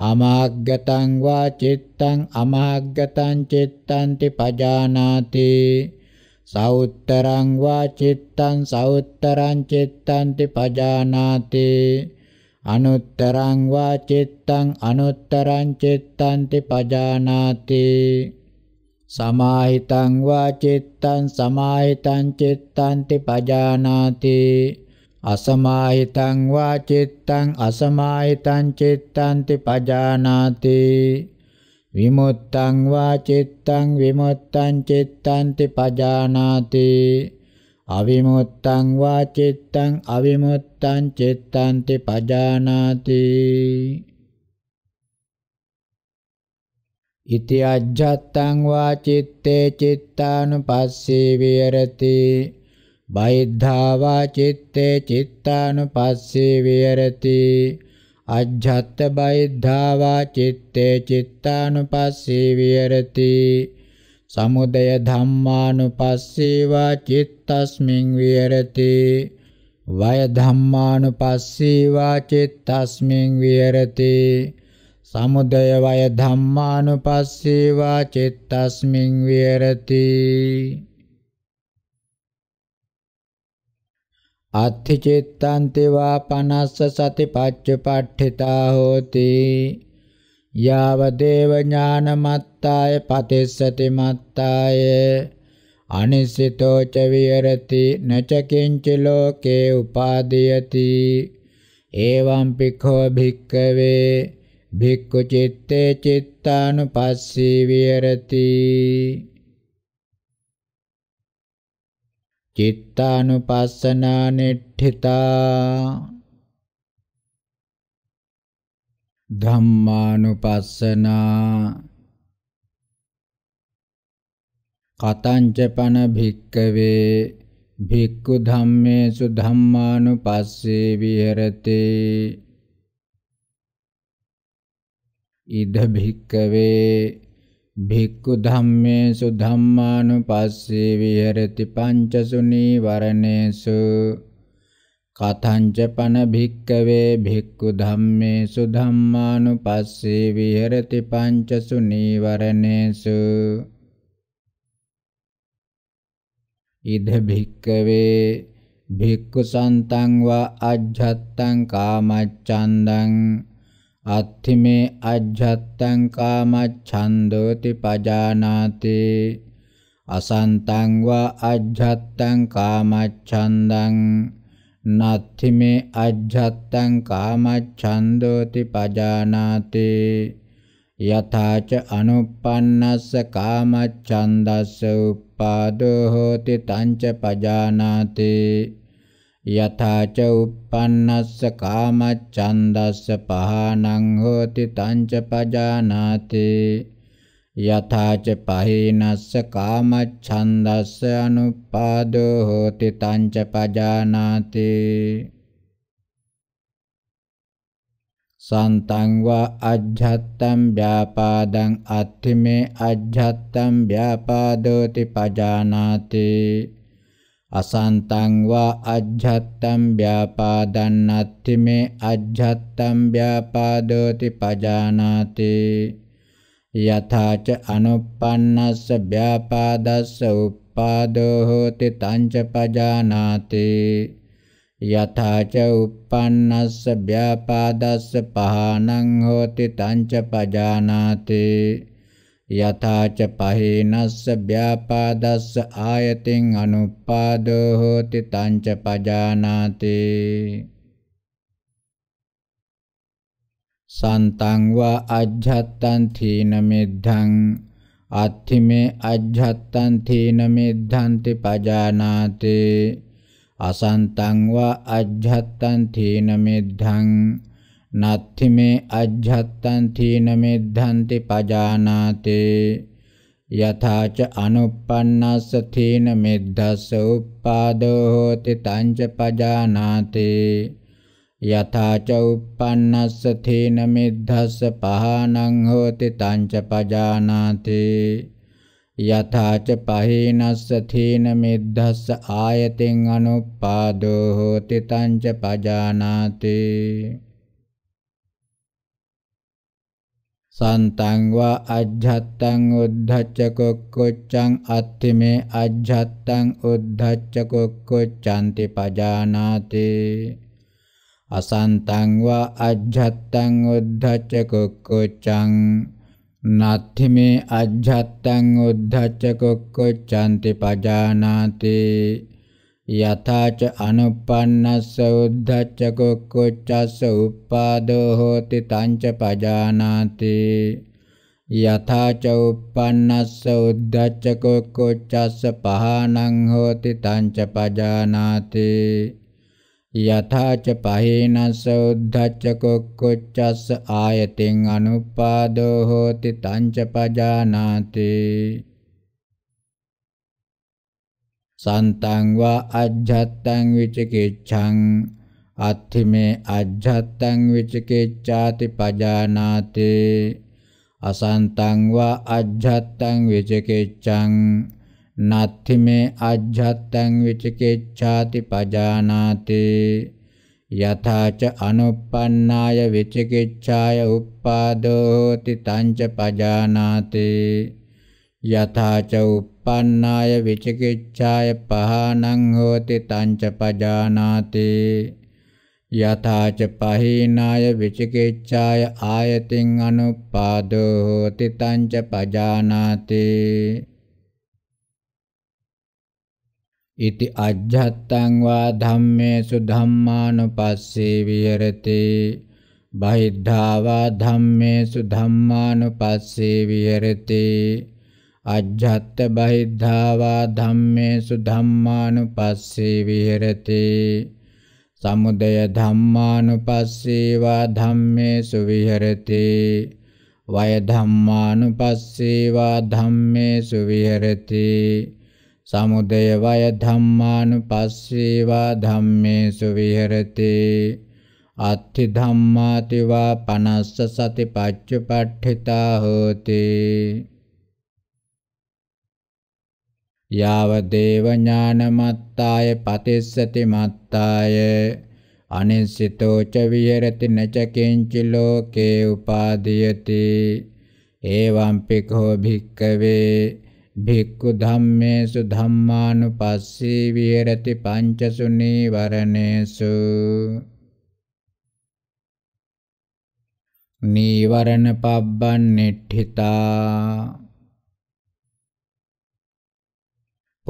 අමහග්ගතං වා චිත්තං අමහග්ගතං චිත්තන්ති පජානාති සෞත්තරං වා චිත්තං සෞත්තරං චිත්තන්ති පජානාති අනුත්තරං වා චිත්තං අනුත්තරං චිත්තන්ති පජානාති සමාහිතං වා චිත්තං සමාහිතං චිත්තන්ති පජානාති අසමාහිතං වා චිත්තං අසමාහිතං චිත්තන්ති පජානාති විමුත්තං වා චිත්තං විමුත්තං චිත්තන්ති පජානාති අවිමුත්තං වා චිත්තං අවිමුත්තං චිත්තන්ති පජානාති ඉති අජ්ජත්තං වාචිත්තේ චිත්තානුපස්සේ විහෙරති බයිද්ධා වාචිත්තේ චිත්තානුපස්සේ විහෙරති අජ්ජත්ත බයිද්ධා වාචිත්තේ චිත්තානුපස්සේ විහෙරති සමුදය ධම්මානුපස්සීවා චිත්තස්මින් විහෙරති වය ධම්මානුපස්සීවා චිත්තස්මින් විහෙරති සමුදය වය ධම්මානුපස්සීවා චිත්තස්මින් විහෙරති අත්ථි චිත්තන්තිවා පනස්ස සතිපච්චපට්ඨිතා හෝති යාව දේව ඥානමත්තාය පතිස්සති මත්තාය අනිසිතෝ ච විහෙරති නච කිංච ලෝකේ උපාදීයති එවං පිඛෝ භික්ඛවේ භික්ඛු චිත්තේ චිත්තානුපස්සී විහෙරති චිත්තානුපස්සනා නිට්ඨිතා ධම්මානුපස්සනා කතංචපන භික්කවේ භික්ඛු ධම්මේසු ධම්මානුපස්සේ විහෙරතේ ඉද භික්කවේ භික්ඛු ධම්මේසු ධම්මානුපස්සී විහෙරති පංචසු නීවරණේසු කතංච පන භික්කවේ භික්ඛු ධම්මේසු ධම්මානුපස්සී විහෙරති පංචසු නීවරණේසු ඉද භික්කවේ භික්ඛු සන්තං වා අජ්ජත්තං කාමච්ඡන්දං අත්තිමේ අජ්ජත්තං කාමච්ඡන්දෝති පජානාති අසන්තං වා අජ්ජත්තං කාමච්ඡන්දං නත්තිමේ අජ්ජත්තං කාමච්ඡන්දෝති පජානාති යථාච අනුප්පන්නස්ස කාමච්ඡන්දස්ස උප්පාදෝ හෝති තංච පජානාති යථාච uppannassa කාමච්ඡන්දස්ස පහනං හෝති තංච පජානාති යථාච පහිනස්ස කාමච්ඡන්දස්ස අනුපාදෝ හෝති තංච පජානාති සන්තං වා අජ්ජත්තං ව්‍යාපාදං අත්ථිමේ අජ්ජත්තං ව්‍යාපාදෝති පජානාති අසන්තං වා අජ්ජත්තම් ව්‍යාපාදන්නත්ති මේ අජ්ජත්තම් ව්‍යාපාදෝති පජානාති යථාච අනුප්පන්නස්ස ව්‍යාපාදස්ස උප්පාදෝ හෝති තංච පජානාති යථාච උප්පන්නස්ස ව්‍යාපාදස්ස පහානං හෝති තංච පජානාති යථාච පහේනස්ස ව්‍යාපාදස්ස ආයතින් අනුපාදෝ හෝති තංච පජානාති සන්තං වා අජ්ජත්තං තීන මිද්ධං අත්ථිමේ අජ්ජත්තං තීන මිද්ධන්ති පජානාති අසන්තං වා අජ්ජත්තං තීන මිද්ධං නත්ථි මේ අජ්ජත්තං තීන මෙද්ධන්ති පජානාතේ යථාච අනුප්පන්නස්ස තීන මෙද්දස්ස උප්පාදෝ හෝති තංච පජානාතේ යථාච උප්පන්නස්ස තීන මෙද්දස්ස පහනං හෝති තංච පජානාතේ යථාච පහේනස්ස තීන මෙද්දස්ස ආයතෙන් අනුප්පාදෝ හෝති තංච පජානාතේ සන්තං වා අජ්ජත්තං උද්ධච්ච කොක්කොච්චං අත්තිමේ අජ්ජත්තං උද්ධච්ච කොක්කොච්චන්ති පජානාති අසන්තං වා අජ්ජත්තං උද්ධච්ච කොක්කොච්චං නත්තිමේ අජ්ජත්තං උද්ධච්ච කොක්කොච්චන්ති පජානාති යථාච අනුප්පන්නස්ස උද්ධච්ච කුක්කුච්චස්ස උප්පාදෝ හෝති තංච පජානාති යථාච උප්පන්නස්ස උද්ධච්ච කුක්කුච්චස්ස පහානං හෝති තංච පජානාති යථාච පහේනස්ස උද්ධච්ච කුක්කුච්චස්ස ආයතින් අනුපාදෝ හෝති තංච පජානාති සන්තං වා අජ්ජත්තං විචිකිච්ඡං අත්ථිමේ අජ්ජත්තං විචිකිච්ඡාති පජානාති අසන්තං වා අජ්ජත්තං විචිකිච්ඡං නත්ථි මේ අජ්ජත්තං විචිකිච්ඡාති පජානාති යථාච අනුප්පන්නාය විචිකිච්ඡාය උප්පාදෝති තංච පජානාති යථාච uppannāya vichikiccāya pahānaං hoti tañca pajānāti යථාච පහීනාය විචිකිච්ඡාය ආයතින් අනුපාදෝ හෝති තංච පජානාති ඉති අජ්ජත්තං වා ධම්මේසු ධම්මානුපස්සී විහෙරති බහිද්ධා වා ධම්මේසු ධම්මානුපස්සී විහෙරති අජ්ජත්ත බහිද්ධාවා ධම්මේසු ධම්මානුපස්සී විහෙරති සමුදය ධම්මානුපස්සීවා ධම්මේසු විහෙරති වය ධම්මානුපස්සීවා ධම්මේසු විහෙරති සමුදය වය ධම්මානුපස්සීවා ධම්මේසු විහෙරති අත්ථි ධම්මාතිවා පනස්ස සතිපච්චුපට්ඨිතා හෝතේ යාවදේව ඥානමත්තාය පතිස්සති මත්තාය අනිසිතෝ ච විහෙරති නච කිංචි ලෝකේ උපාදීයති එවං පිකෝ භික්කවේ භික්ඛු ධම්මේසු ධම්මානුපස්සී විහෙරති පංචසු නීවරණේසු නීවරණ පබ්බන් නිට්ඨිතා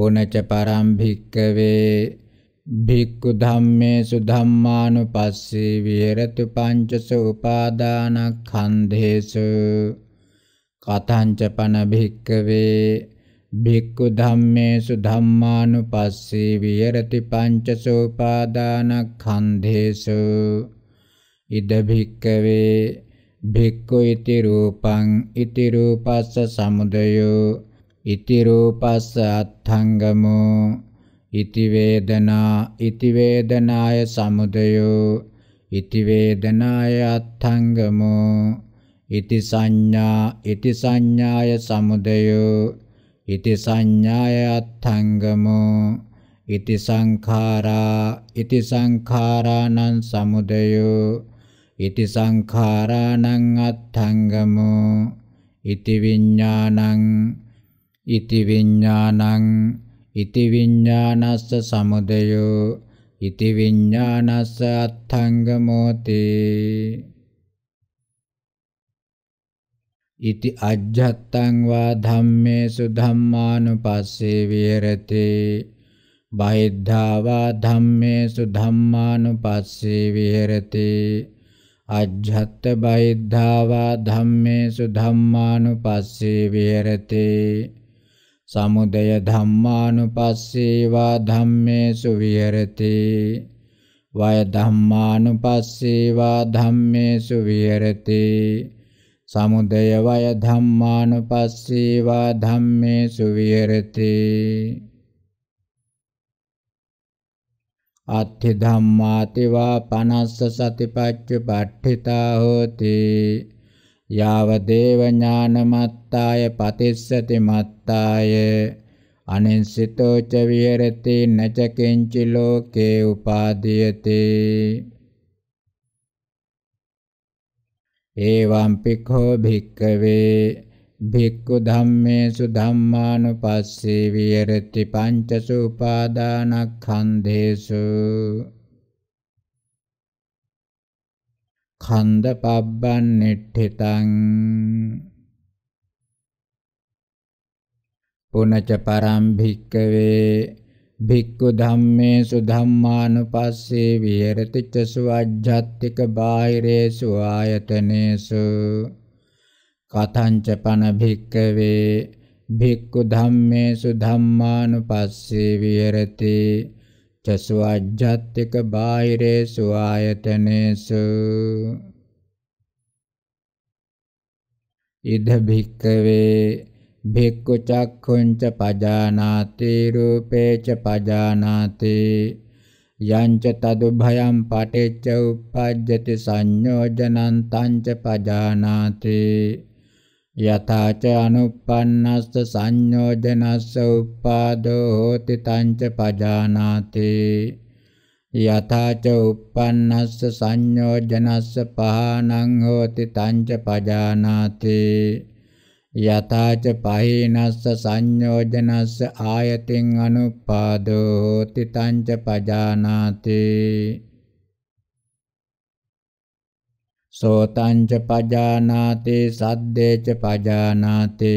පුනච පරම් භික්කවේ භික්ඛු ධම්මේසු ධම්මානුපස්සී විහෙරතු පංචස උපාදානස්කන්ධේසු කතංච පන භික්කවේ භික්ඛු ධම්මේසු ධම්මානුපස්සී විහෙරති පංචස උපාදානස්කන්ධේසු ඉද භික්කවේ භික්ඛු ඉති රූපං ඉති රූපස්ස සමුදයෝ ඉති රූපස්ස අත්ථංගමෝ ඉති වේදනා ඉති වේදනාය සමුදයෝ ඉති වේදනාය අත්ථංගමෝ ඉති සංඥා ඉති සංඥාය සමුදයෝ ඉති සංඥාය අත්ථංගමෝ ඉති සංඛාරා ඉති සංඛාරාණං සමුදයෝ ඉති සංඛාරාණං අත්ථංගමෝ ඉති විඥානං ඉති විඥානං ඉති විඥානස්ස සමුදයෝ ඉති විඥානස්ස අත්ථංගමෝති ඉති අජ්ජත්තං වා ධම්මේසු ධම්මානුපස්සේ විහෙරති බහිද්ධා වා ධම්මේසු ධම්මානුපස්සේ විහෙරති අජ්ජත් බහිද්ධා වා ධම්මේසු ධම්මානුපස්සේ විහෙරති සමුදය ධම්මානුපස්සේවා ධම්මේසු විහෙරති වය ධම්මානුපස්සේවා ධම්මේසු විහෙරති සමුදය වය ධම්මානුපස්සේවා ධම්මේසු විහෙරති අත්ථි ධම්මාතිවා පනස්ස සතිපච්ච පට්ඨිතා හෝති යාවදේව ඥානමත්තාය පතිස්සති මත්තාය අනින්සිතෝ ච විහෙරති නච කිංචි ලෝකේ උපාදීයති එවං පිඛෝ භික්ඛවේ භික්ඛු ධම්මේසු ධම්මානුපස්සී විහෙරති පංචසු උපාදානස්කන්ධේසු කන්ද පබ්බන් නෙට්ඨිතං පුනච පරම් භික්කවේ භික්ඛු ධම්මේසු ධම්මානුපස්සේ විහෙරති ච සුවජ්ජත්තික බාහිරේසු ආයතනේසු කතංච පන භික්කවේ භික්ඛු ධම්මේසු ධම්මානුපස්සේ විහෙරති තස්වාජ්ජත්තික බාහිරේසු ආයතනේසු ඉද භික්කවේ භික්ඛු චක්ඛුංච පජානාති රූපේච පජානාති යංච තදුභයම් පටිච්ච උප්පජ්ජති සංයෝජනං තංච පජානාති යථාච අනුප්පන්නස්ස සංයෝජනස්ස උප්පාදෝ හෝති තංච පජානාති යථාච උප්පන්නස්ස සංයෝජනස්ස පහනං හෝති තංච පජානාති යථාච පහිනස්ස සංයෝජනස්ස ආයතින් අනුප්පාදෝ හෝති තංච පජානාති සෝතංච පජානාති සද්දේච පජානාති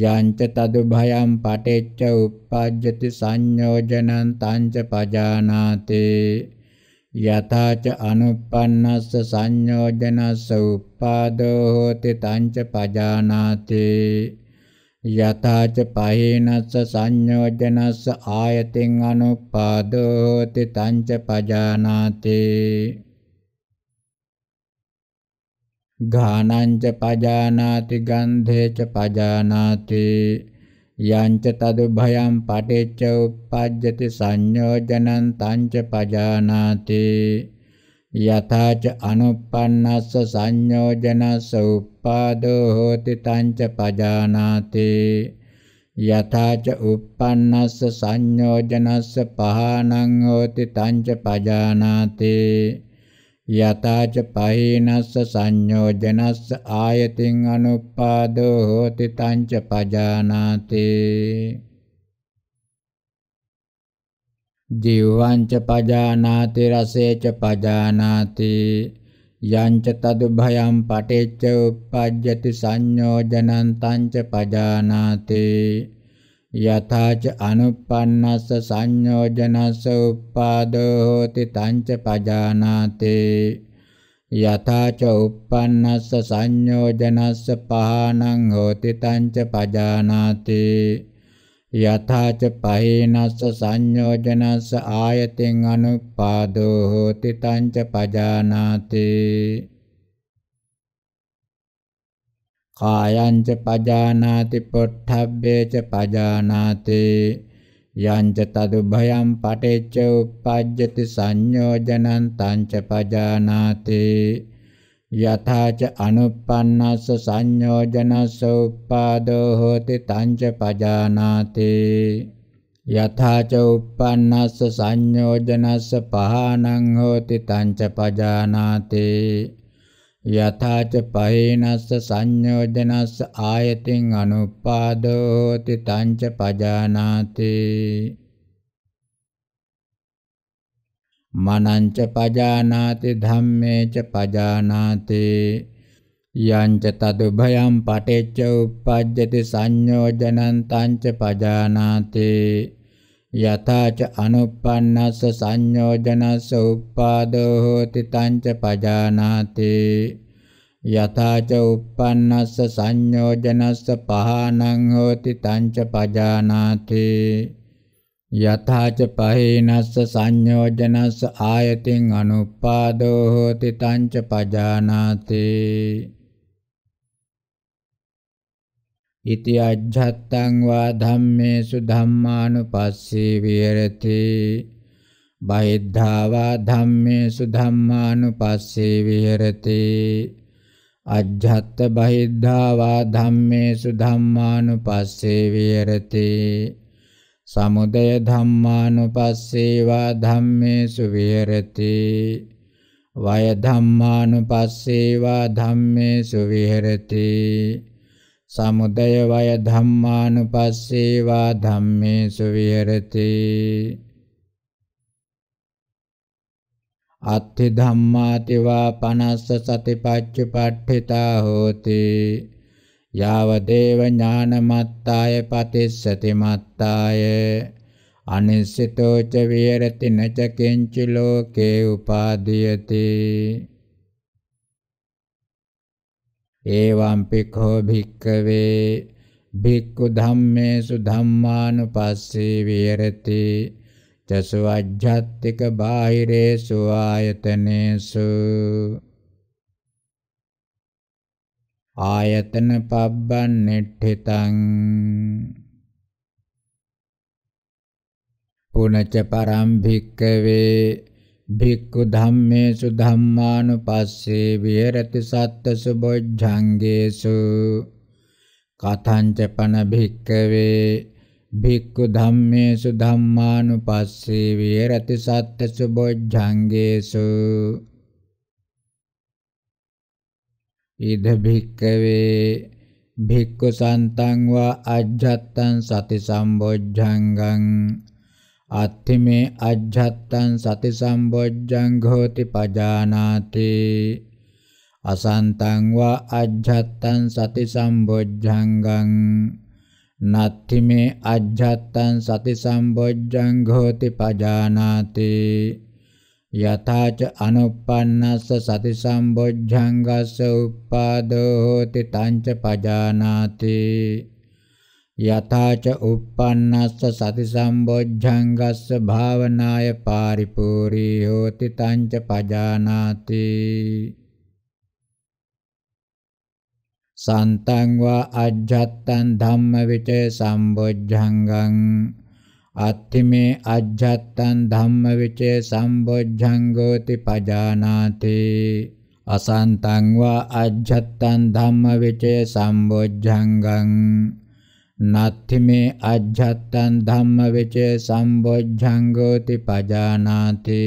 යංච තදු භයම් පටිච්ච uppajjati සංයෝජනං තංච පජානාති යථාච අනුප්පන්නස්ස සංයෝජනස්ස uppādō hoti තංච පජානාති යථාච පහේනස්ස සංයෝජනස්ස ආයතින් අනුපාදෝ හෝති තංච පජානාති घानाञ्च पजानाति गन्धे च पजानाति යංච තදුභයම් පටිච්ච උප්පජ්ජති සංයෝජනං තංච පජානාති යථාච අනුප්පන්නස්ස සංයෝජනස්ස උප්පාදෝ හෝති තංච පජානාති යථාච උප්පන්නස්ස සංයෝජනස්ස පහානං හෝති තංච පජානාති යතාච පහීනස්ස සංයෝජනස්ස ආයතින් අනුප්පාදෝ හෝති තංච පජානාති ජීවංච පජානාති රසේච පජානාති යංච තදු භයම් පටිච්ච උප්පජ්ජති සංයෝජනං තංච පජානාති යථාච අනුප්පන්නස්ස සංයෝජනස්ස උප්පාදෝ හෝති තංච පජානාති යථාච උප්පන්නස්ස සංයෝජනස්ස පහනං හෝති තංච පජානාති යථාච පහේනස්ස සංයෝජනස්ස ආයතෙන් අනුපාදෝ හෝති තංච පජානාති කායංච පජානාති පොට්ඨබ්බේච පජානාති යංච තදුභයං පටිච්ච උප්පජ්ජති සංයෝජනං තංච පජානාති යථාච අනුප්පන්නස්ස සංයෝජනස්ස උප්පාදෝ හෝති තංච පජානාති යථාච උප්පන්නස්ස සංයෝජනස්ස පහානං හෝති තංච පජානාති යථාච පහේනස්ස සංයෝජනස්ස ආයතින් අනුපාදෝති තංච පජානාති මනංච පජානාති ධම්මේච පජානාති යංච තදුභයම් පටිච්ච උප්පජ්ජති සංයෝජනං තංච පජානාති යථාච අනුප්පන්නස්ස සංයෝජනස්ස උප්පාදෝ හෝති තංච පජානාති යථාච උප්පන්නස්ස සංයෝජනස්ස පහනං හෝති තංච පජානාති යථාච පහේනස්ස සංයෝජනස්ස ආයතින් අනුප්පාදෝ හෝති තංච පජානාති ඉති අජ්ජත්තං වා ධම්මේසු ධම්මානුපස්සී විහෙරති බහිද්ධා වා ධම්මේසු ධම්මානුපස්සී විහෙරති අජ්ජත්ත බහිද්ධා වා ධම්මේසු ධම්මානුපස්සේ විහෙරති සමුදය ධම්මානුපස්සේ වා ධම්මේසු විහෙරති වය ධම්මානුපස්සේ වා ධම්මේසු විහෙරති සමුදය වය ධම්මානුපස්සේවා ධම්මේසු විහෙරති අත්ථි ධම්මාති වා පනස්ස සතිපච්චපට්ඨිතා හෝති යාව දේව ඥානමත්තාය පතිස්සති මත්තාය අනිසිතෝ ච විහෙරති නච කිංචි ලෝකේ උපාදීයති एवम्पि खो भिक्खवे भिक्खु धम्मेषु धम्मानुपस्सी विहरति චසවජ්ජත්තික බාහිරේසු ආයතනේසු ආයතන පබ්බන් නෙට්ඨිතං පුනච පරම් භික්කවේ භික්ඛු ධම්මේසු ධම්මානුපස්සේ විහෙරති සත්ත සුබොජ්ජංගේසු කතංච පන භික්ඛවේ භික්ඛු ධම්මේසු ධම්මානුපස්සේ විහෙරති සත්ත සුබොජ්ජංගේසු ඉද භික්ඛවේ භික්ඛු සන්තං වා අජ්ජත්තං සති සම්බොජ්ජංගං අත්ථිමේ අජ්ජත්තං සති සම්බොජ්ජං ඝෝති පජානාති අසන්තං වා අජ්ජත්තං සති සම්බොජ්ජංගං නත්ති මේ අජ්ජත්තං සති සම්බොජ්ජං ඝෝති පජානාති යථාච අනුප්පන්නස්ස සති සම්බොජ්ජංගස්ස උප්පාදෝ හෝති තංච පජානාති යථාච uppannassa sati sambojjhangassa භාවනාය පාරිපූරී හෝති තංච පජානාති සන්තං වා අජ්ජත්තං ධම්ම විචේ සම්බොජ්ජංගං අත්තිමේ අජ්ජත්තං ධම්ම විචේ සම්බොජ්ජංගෝති පජානාති අසන්තං වා අජ්ජත්තං ධම්ම විචේ සම්බොජ්ජංගං නත්ති මේ අජ්ජත්තං ධම්ම වෙච සම්බොජ්ජංගෝති පජානාති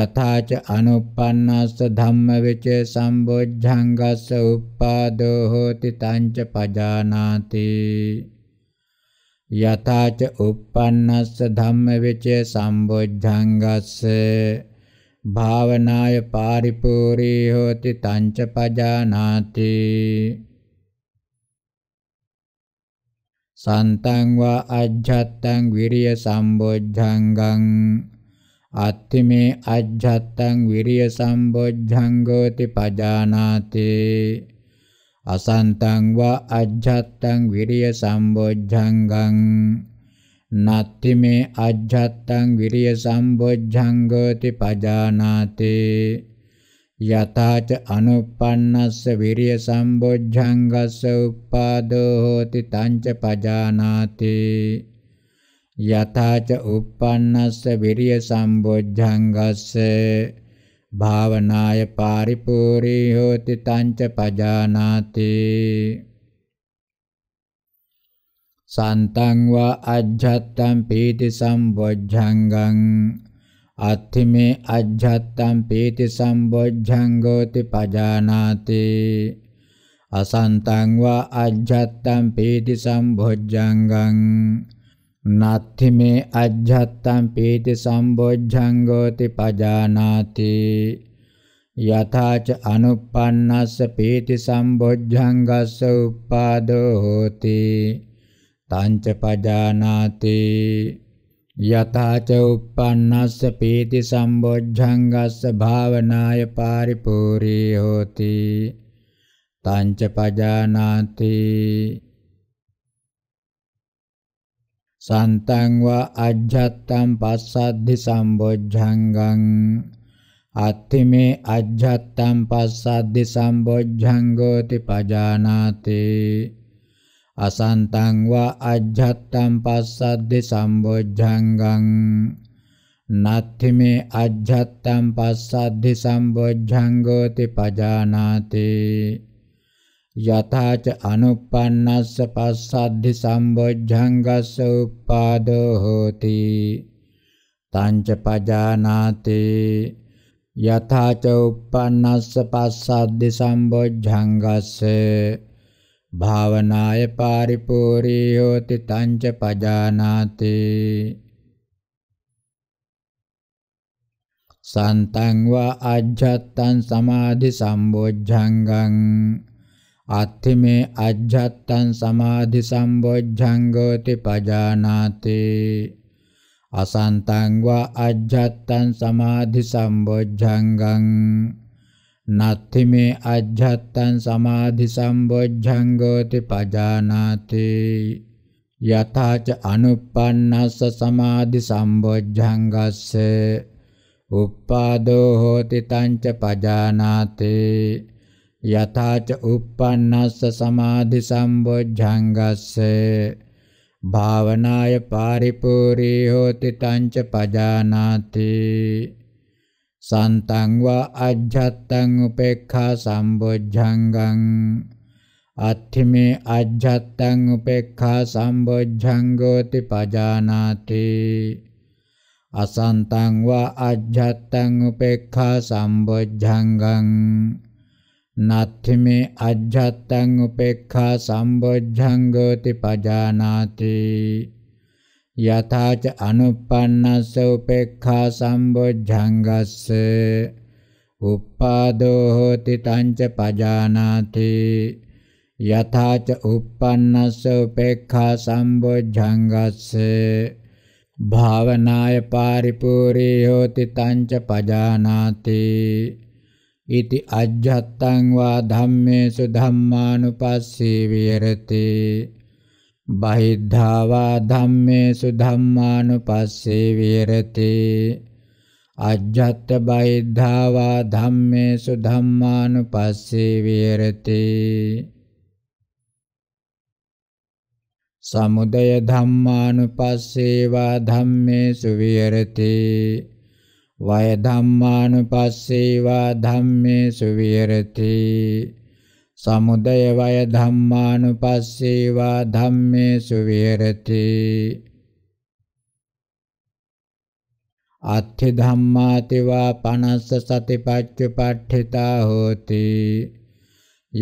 යථාච අනුප්පන්නස්ස ධම්ම වෙච සම්බොජ්ජංගස්ස උප්පාදෝ හෝති තංච පජානාති යථාච උප්පන්නස්ස ධම්ම වෙච සම්බොජ්ජංගස්ස භාවනාය පාරිපූර්ණී හෝති තංච පජානාති සන්තං වා අජ්ජත්තං විරිය සම්බොජ්ජංගං අත්තිමේ අජ්ජත්තං විරිය සම්බොජ්ජංගෝති පජානාති අසන්තං වා අජ්ජත්තං විරිය සම්බොජ්ජංගං නත්තිමේ අජ්ජත්තං විරිය සම්බොජ්ජංගෝති පජානාති යතාච අනුප්පන්නස්ස විරිය සම්බොජ්ජංගස්ස උප්පාදෝ හෝති තංච පජානාති යතාච උප්පන්නස්ස විරිය සම්බොජ්ජංගස්ස භාවනාය පාරිපූරී හෝති තංච පජානාති සන්තං වා අජ්ජත්තං පීති සම්බොජ්ජංගං අත්ථිමේ අජ්ජත්තම් පීති සම්බොජ්ජංගෝති පජානාති අසන්තං වා අජ්ජත්තම් පීති සම්බොජ්ජංගං නත්ථිමේ අජ්ජත්තම් පීති සම්බොජ්ජංගෝති පජානාති යථාච අනුප්පන්නස්ස පීති සම්බොජ්ජංගස්ස උප්පාදෝ හෝති තංච පජානාති යතාච uppannassa pīti sambojjhangassa bhavanāya pāripūrī hoti tañca pajānāti santaṃ va ajjhattaṃ passaddhi sambojjhangam අත්තිමේ අජ්ජත්තම් පස්සද්දි සම්බොජ්ජංගෝති පජානාතේ අසන්තං වා අජ්ජත්තං පස්සද්දි සම්බොජ්ජංගං නත්ථි මේ අජ්ජත්තං පස්සද්දි සම්බොජ්ජංගෝති පජානාති යථාච අනුප්පන්නස්ස පස්සද්දි සම්බොජ්ජංගස්ස උප්පාදෝ හෝති තංච පජානාති යථාච උප්පන්නස්ස පස්සද්දි සම්බොජ්ජංගස්සේ භාවනාය පාරිපූර්ණී හෝති තංච පජානාති සන්තං වා අජ්ජත්තං සමාධි සම්බොජ්ජංගං අත්ථිමේ අජ්ජත්තං සමාධි සම්බොජ්ජංගෝති පජානාති අසන්තං වා අජ්ජත්තං සමාධි සම්බොජ්ජංගං නත්ති මේ අජ්ජත්තං සමාධි සම්බොජ්ජංගෝති පජානාති යථාච අනුප්පන්නස්ස සමාධි සම්බොජ්ජංගස්ස උප්පාදෝ හෝති තංච පජානාති යථාච උප්පන්නස්ස සමාධි සම්බොජ්ජංගස්ස භාවනාය පාරිපූර්ණී හෝති තංච පජානාති සන්තං වා අජ්ජත්තං උපේක්ඛා සම්බොජ්ජංගං අත්ථිමේ අජ්ජත්තං උපේක්ඛා සම්බොජ්ජංගෝති පජානාති අසන්තං වා අජ්ජත්තං උපේක්ඛා සම්බොජ්ජංගං නත්ථිමේ අජ්ජත්තං උපේක්ඛා සම්බොජ්ජංගෝති පජානාති යථාච අනුප්පන්නස්ස උපේක්ඛා සම්බොජ්ජංගස්ස උප්පාදෝ හෝති තංච පජානාති යථාච උප්පන්නස්ස උපේක්ඛා සම්බොජ්ජංගස්ස භාවනාය පාරිපූර්ණී හෝති තංච පජානාති ඉති අජ්ජත්තං වා ධම්මේසු ධම්මානුපස්සී විහෙරතේ බහිද්ධාවා ධම්මේසු ධම්මානුපස්සේ විහෙරති අජ්ජත් බහිද්ධාවා ධම්මේසු ධම්මානුපස්සේ විහෙරති සමුදය ධම්මානුපස්සේවා ධම්මේසු විහෙරති වය ධම්මානුපස්සේවා ධම්මේසු විහෙරති සමුදය වය ධම්මානුපස්සේවා ධම්මේසු විහෙරති අත්ථ ධම්මාතිවා පනස්ස සතිපච්චපට්ඨිතා හෝති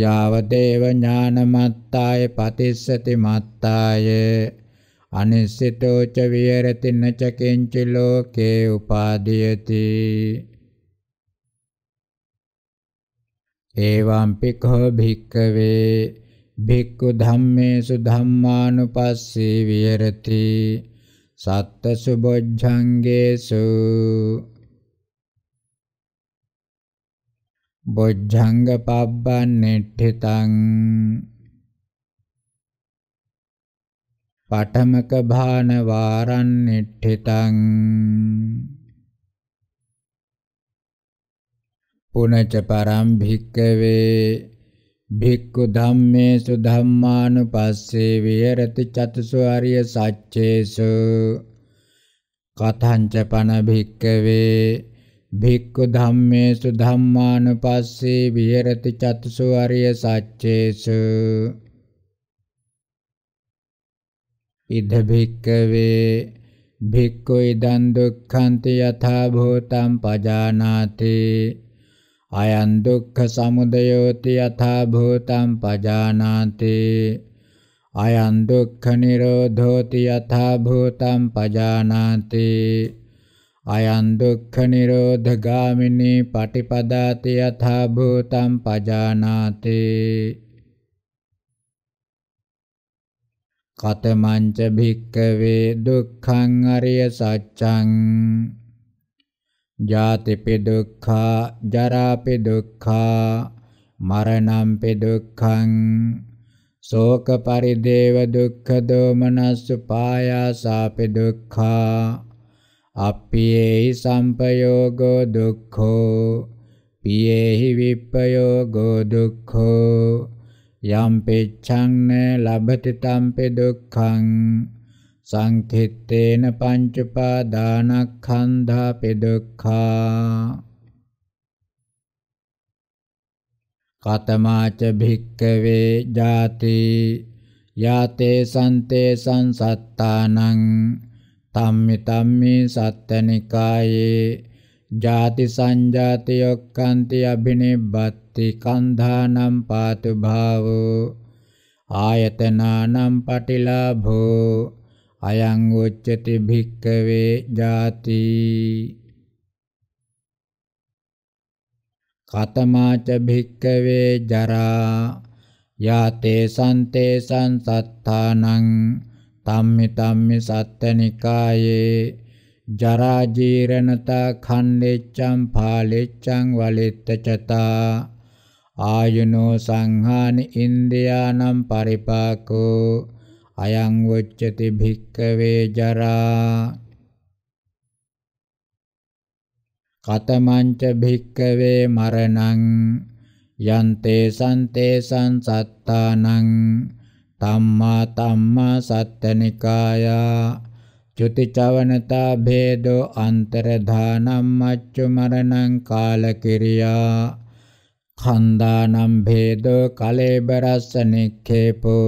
යාවදේව ඥානමත්තාය පතිස්සති මත්තාය අනිසිතෝච විහෙරති නච කිංචි ලෝකේ උපාදීයති ඒවම්පි කෝ භික්කවේ භික්ඛු ධම්මේසු ධම්මානුපස්සී විහෙරති සත්ත සුබොජ්ජංගේසු බොජ්ජංග පබ්බන්නෙට්ඨිතං පඨමක භාන වාරන්නෙට්ඨිතං පුනච පරම් භික්කවේ භික්ඛු ධම්මේසු ධම්මානුපස්සේ විහෙරති චතුසු ආර්ය සත්‍යේසු කතංච පන භික්කවේ භික්ඛු ධම්මේසු ධම්මානුපස්සේ විහෙරති චතුසු ආර්ය සත්‍යේසු ඉද භික්කවේ භික්ඛු ඉදං දුක්ඛන්ති යථා භූතං පජානාති අයං දුක්ඛ සමුදයෝති යථා භූතං පජානාති අයං දුක්ඛ නිරෝධෝති යථා භූතං පජානාති අයං දුක්ඛ නිරෝධගාමිනී පටිපදාති යථා භූතං පජානාති කතමංච භික්කවේ දුක්ඛං අරිය සත්‍යං ජාතිපි දුක්ඛා ජරාපි දුක්ඛා මරණම්පි දුක්ඛං ශෝක පරිදේව දුක්ඛ දෝමනස්සු පායාසාපි දුක්ඛා අප්පියේහි සම්පයෝගෝ දුක්ඛෝ පියේහි විප්පයෝගෝ දුක්ඛෝ යම්පි ඡං ලබති තම්පි දුක්ඛං සංඛිත්තේන පංචපාදානක්ඛන්ධා පෙදුක්ඛා කතමාච භික්කවේ ජාති යාතේ සන්තේ සංසත්තානං තම්මි තම්මි සත්තනිකායේ ජාති සංජාති යොක්칸ති අබිනිබ්බත්ති කන්ධානම් පාතු භාවෝ ආයතනානම් පටිලාභෝ අයං උච්චති භික්කවේ ජාති කතමාච භික්කවේ ජරා යාතේ සන්තේ සංසත්තානං තම්මි තම්මි සත්තනිකායේ ජරා ජීරණතා ඛණ්ඩෙච්ඡං පාලෙච්ඡං වලිත්තචතා ආයුනෝ සංහානි ඉන්ද්‍රියානම් පරිපාකෝ අයං උච්චති භික්කවේ ජරා කතමංච භික්කවේ මරණං යන්තේ සන්තේ සංසත්තානං තම්මා තම්මා සත්තනිකායා චුතිචවනතා භේදෝ අන්තරධානම් මච්චු මරණං කාලකිරියා खन्दानं भेदो कलेबरस्य निक्षेपो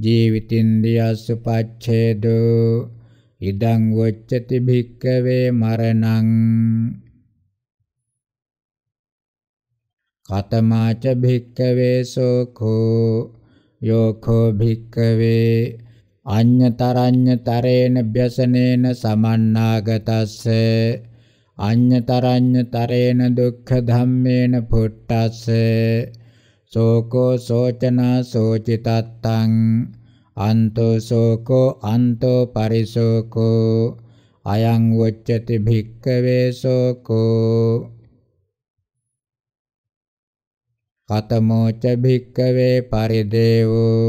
ජීවිතින්දියස්ස පච්ඡේදෝ ඉදං වොච්චති භික්කවේ මරණං කතමාච භික්කවේ සෝඛෝ යෝඛෝ භික්කවේ අඤ්ඤතරඤ්ඤතරේන භ්‍යසනේන සමන්නාගතස්ස අඤ්ඤතරඤ්ඤතරේන දුක්ඛ ධම්මේන පුට්ටස්සේ සෝකෝ සෝචනා සෝචිතත්තං අන්තෝ සෝකෝ අන්තෝ පරිසෝකෝ අයං වොච්චති භික්කවේ සෝකෝ කතමෝ ච භික්කවේ පරිදේවෝ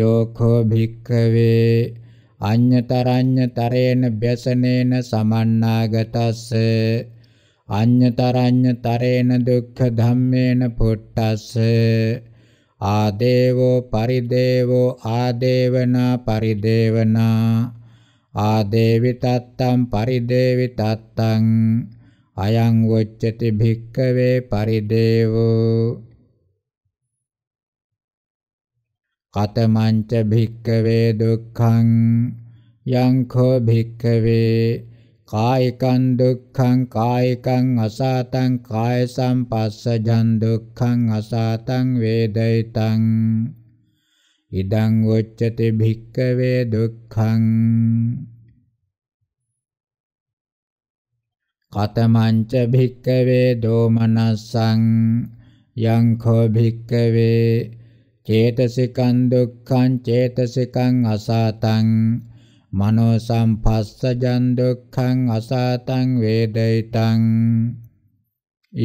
යෝඛෝ භික්කවේ අඤ්‍යතරඤ්‍යතරේන ව්‍යසනේන සමන්නාගතස්සේ අඤ්ඤතරඤ්ඤතරේන දුක්ඛ ධම්මේන පුට්ටස්ස ආදේවෝ පරිදේවෝ ආදේවනා පරිදේවනා ආදේවි තත්තම් පරිදේවි තත්තං අයං වොච්චති භික්කවේ පරිදේවෝ කතමංච භික්කවේ දුක්ඛං යං කෝ භික්කවේ කායිකං දුක්ඛං කායිකං අසාතං කාය සම්පස්සජං දුක්ඛං අසාතං වේදිතං ඉදං උච්චති භික්ඛවේ දුක්ඛං කතමංච භික්ඛවේ දෝමනස්සං යං කෝ භික්ඛවේ චේතසිකං දුක්ඛං චේතසිකං අසාතං මනෝ සම්පස්සජන් දුක්ඛං අසතං වේදිතං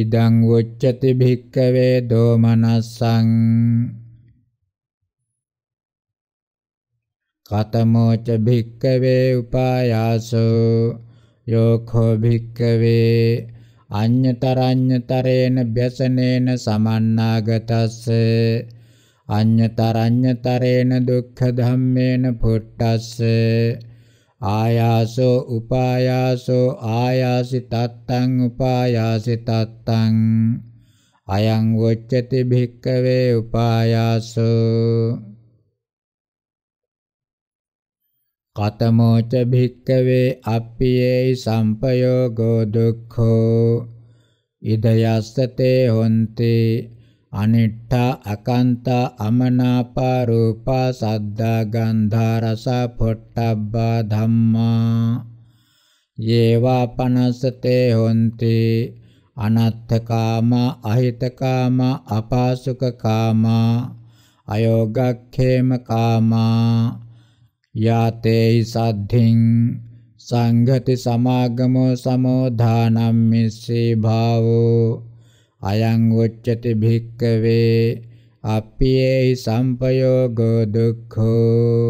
ඉදං උච්චති භික්ඛවේ දෝමනස්සං කතමෝ ච භික්ඛවේ උපායාසෝ යෝඛෝ භික්ඛවේ අඤ්‍යතරඤ්‍යතරේන ව්‍යසනේන සමන්නාගතස්සේ අඤ්ඤතරඤ්ඤතරේන දුක්ඛ ධම්මේන පුට්ටස්ස ආයාසෝ උපායාසෝ ආයාසි තත්තං උපායාසි තත්තං අයං වොච්චති භික්කවේ උපායාසෝ කතමෝච භික්කවේ අප්පියේයි සම්පයෝගෝ දුක්ඛෝ ඉදයස්සතේ හොන්තේ අනිට්ඨා අකන්තා අමනාපා රූපා සද්දා ගන්ධා රස පොට්ටබ්බා ධම්මා යේවා පනසතේ හොන්ති අනත්තකාම අහිතකාම අපාසුකකාම අයෝගක්ඛේම කාම යාතේයි සද්ධින් සංඝති සමාගමෝ සමෝධානම් මිස්සී භාවෝ අයං උච්චති භික්කවේ අප්පියේ සම්පයෝගෝ දුක්ඛෝ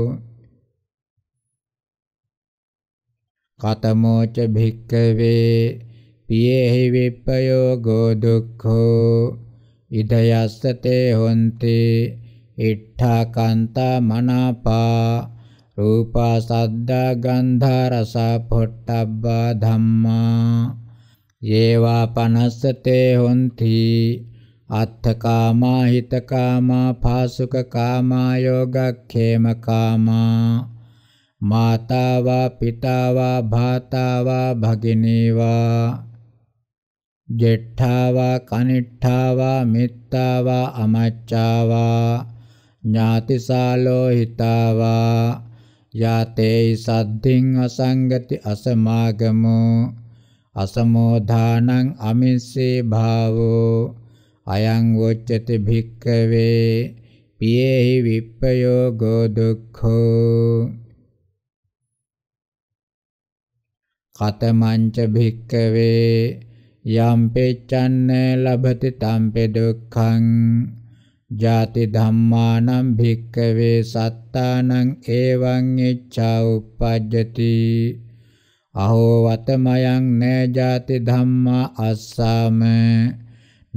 කතමෝච භික්කවේ පියේහි විප්පයෝගෝ දුක්ඛෝ ඉදයස්සතේ හොන්ති ඉට්ඨා කාන්තා මනාපා රූපා සද්දා ගන්ධා රසා පොට්ටබ්බා ධම්මා යේවා පනස්සතේ හොಂತಿ අත්ථකාමා හිතකාමා පාසුකකාමා යෝගක්ඛේමකාමා මාතාවා පිතාවා භාතාවා භගිනීවා ජෙට්ඨාවා කනිට්ඨාවා මිත්තාවා අමච්චාවා ඥාතිසාලෝ හිතාවා යතේ සද්ධින් අසංගති අසමාගමෝ අසමෝධානං අමිස්සේ භාවෝ අයං වොච්චති භික්කවේ පියේහි විප්පයෝගෝ දුක්ඛෝ කතමංච භික්කවේ යම් පෙච්ඡන්න ලබති තම්පෙ දුක්ඛං ජාති ධම්මානම් භික්කවේ සත්තානං එවං ඉච්ඡා උප්පජ්ජති අහෝ වතමයන් නෑ ජාති ධම්මා අස්සාම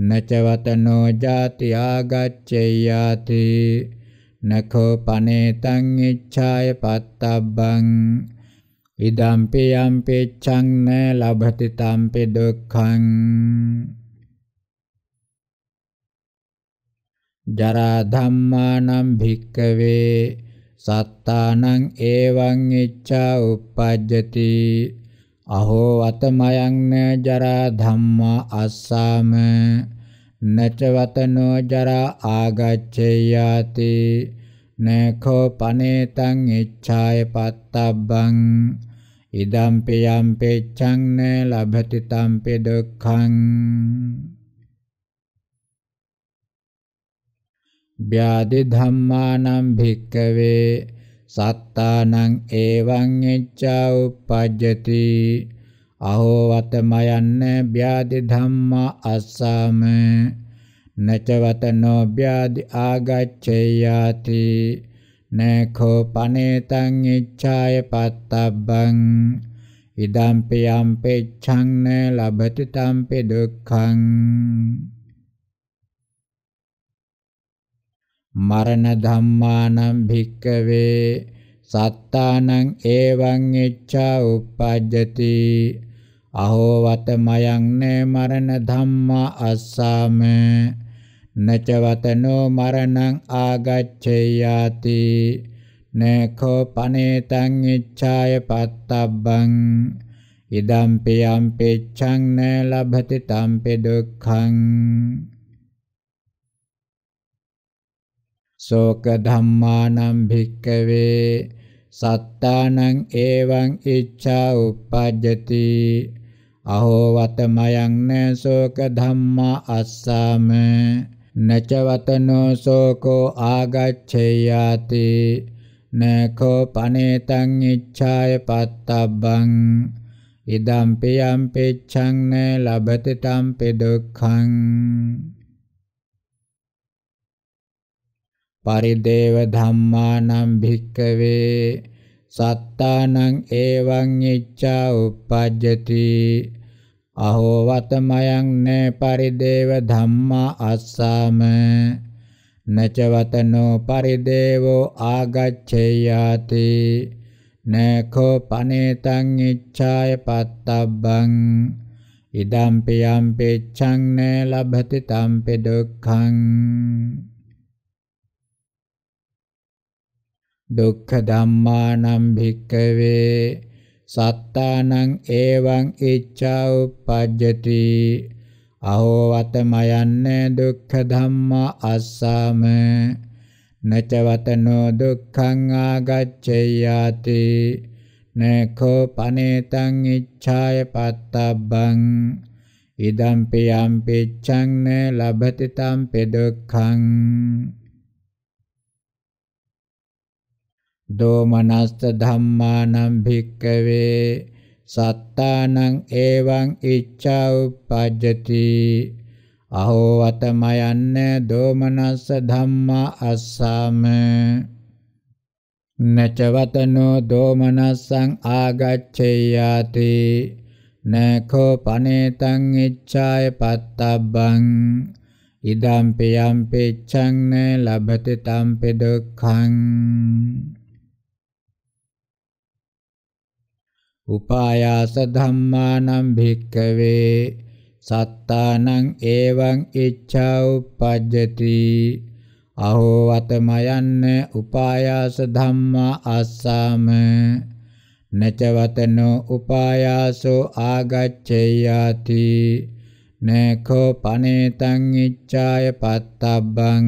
නචවතනෝ ජාති ආගච්ඡේයාති නඛෝ පනේතං ඉච්ඡාය පත්තබ්බං ඉදම්පි යම්පි චං න ලබති තම්පි දුක්ඛං ජරා ධම්මානම් භික්කවේ සත්තානං එවං ඉච්ඡා උප්පජ්ජති අහෝ වතමයන් න ජරා ධම්මා අස්සාම නච වතනෝ ජරා ආගච්ඡයාති නඛෝ පනේතං ඉච්ඡාය පත්තබ්බං ඉදම්පි යම්පි චං න ලබති තම්පි දුක්ඛං ව්‍යාධි ධම්මානම් භික්කවේ සත්තානං එවං එච්ඡා උප්පජ්ජති අහෝ වතමයන්න ව්‍යාධි ධම්මා අස්සාම නචවතනෝ ව්‍යාධි ආගච්ඡයාති නඛෝ පනේතං ඉච්ඡාය පත්තබ්බං ඉදම්පි යම්පෙච්ඡං න ලබති තම්පි දුක්ඛං මරණ ධම්මානම් භික්කවේ සත්තානං එවං ඉච්ඡා උප්පජ්ජති අහෝ වත මයං නේ මරණ ධම්මා අස්සාම නච වතනෝ මරණං ආගච්ඡේයාති නේඛෝ පනේතං ඉච්ඡාය පත්තබ්බං ඉදම්පි යම්පි චං න ලබති තම්පි දුක්ඛං ශෝක ධම්මානම් භික්කවේ සත්තානං එවං ඉච්ඡා උප්පජ්ජති අහෝ වතමයන් න ශෝක ධම්මා අස්සාම නච වතනෝ ශෝකෝ ආගච්ඡයාති නකෝ පනේතං ඉච්ඡාය පත්තබ්බං ඉදම්පි යම්පිච්ඡං න ලබති තම්පි දුක්ඛං පරිදේව ධම්මානම් භික්කවේ සත්තානං එවං ඉච්ඡා උප්පජ්ජති අහෝ වතමයන් න පරිදේව ධම්මා අස්සාම නච වතනෝ පරිදේවෝ ආගච්ඡයාති නඛෝ පනේතං ඉච්ඡාය පත්තබ්බං ඉදම්පි යම්පි ඡං න ලබති තම්පි දුක්ඛං දුක්ඛ ධම්මානම් භික්කවේ සත්තානං එවං ඉච්ඡා උපජ්ජති අහෝ වතමයන්න දුක්ඛ ධම්මා අස්සාම නච වතනෝ දුක්ඛං ආගච්ඡයාති නඛෝ පනේතං ඉච්ඡාය පත්තබ්බං ඉදම්පි යම්පි චං න ලබති තම්පි දුක්ඛං දෝමනස්ත ධම්මානම් භික්කවේ සත්තානං එවං ඉච්ඡා උපජ්ජති අහෝ වතමයන්න දෝමනස්ස ධම්මා අස්සම නචවතනෝ දෝමනස්සං ආගච්ඡයාති නඛෝ පනේතං ඉච්ඡාය පත්තබ්බං ඉදම්පි යම්පි ඡං න ලබති තම්පි දුක්ඛං උපායාස ධම්මානම් භික්කවේ සත්තානං එවං ඉච්ඡා උපජ්ජති අහෝ වතමයන්න උපායාස ධම්මා අස්සාම නචවතනෝ උපායාසෝ ආගච්ඡයාති නකෝ පනේතං ඉච්ඡාය පත්තබ්බං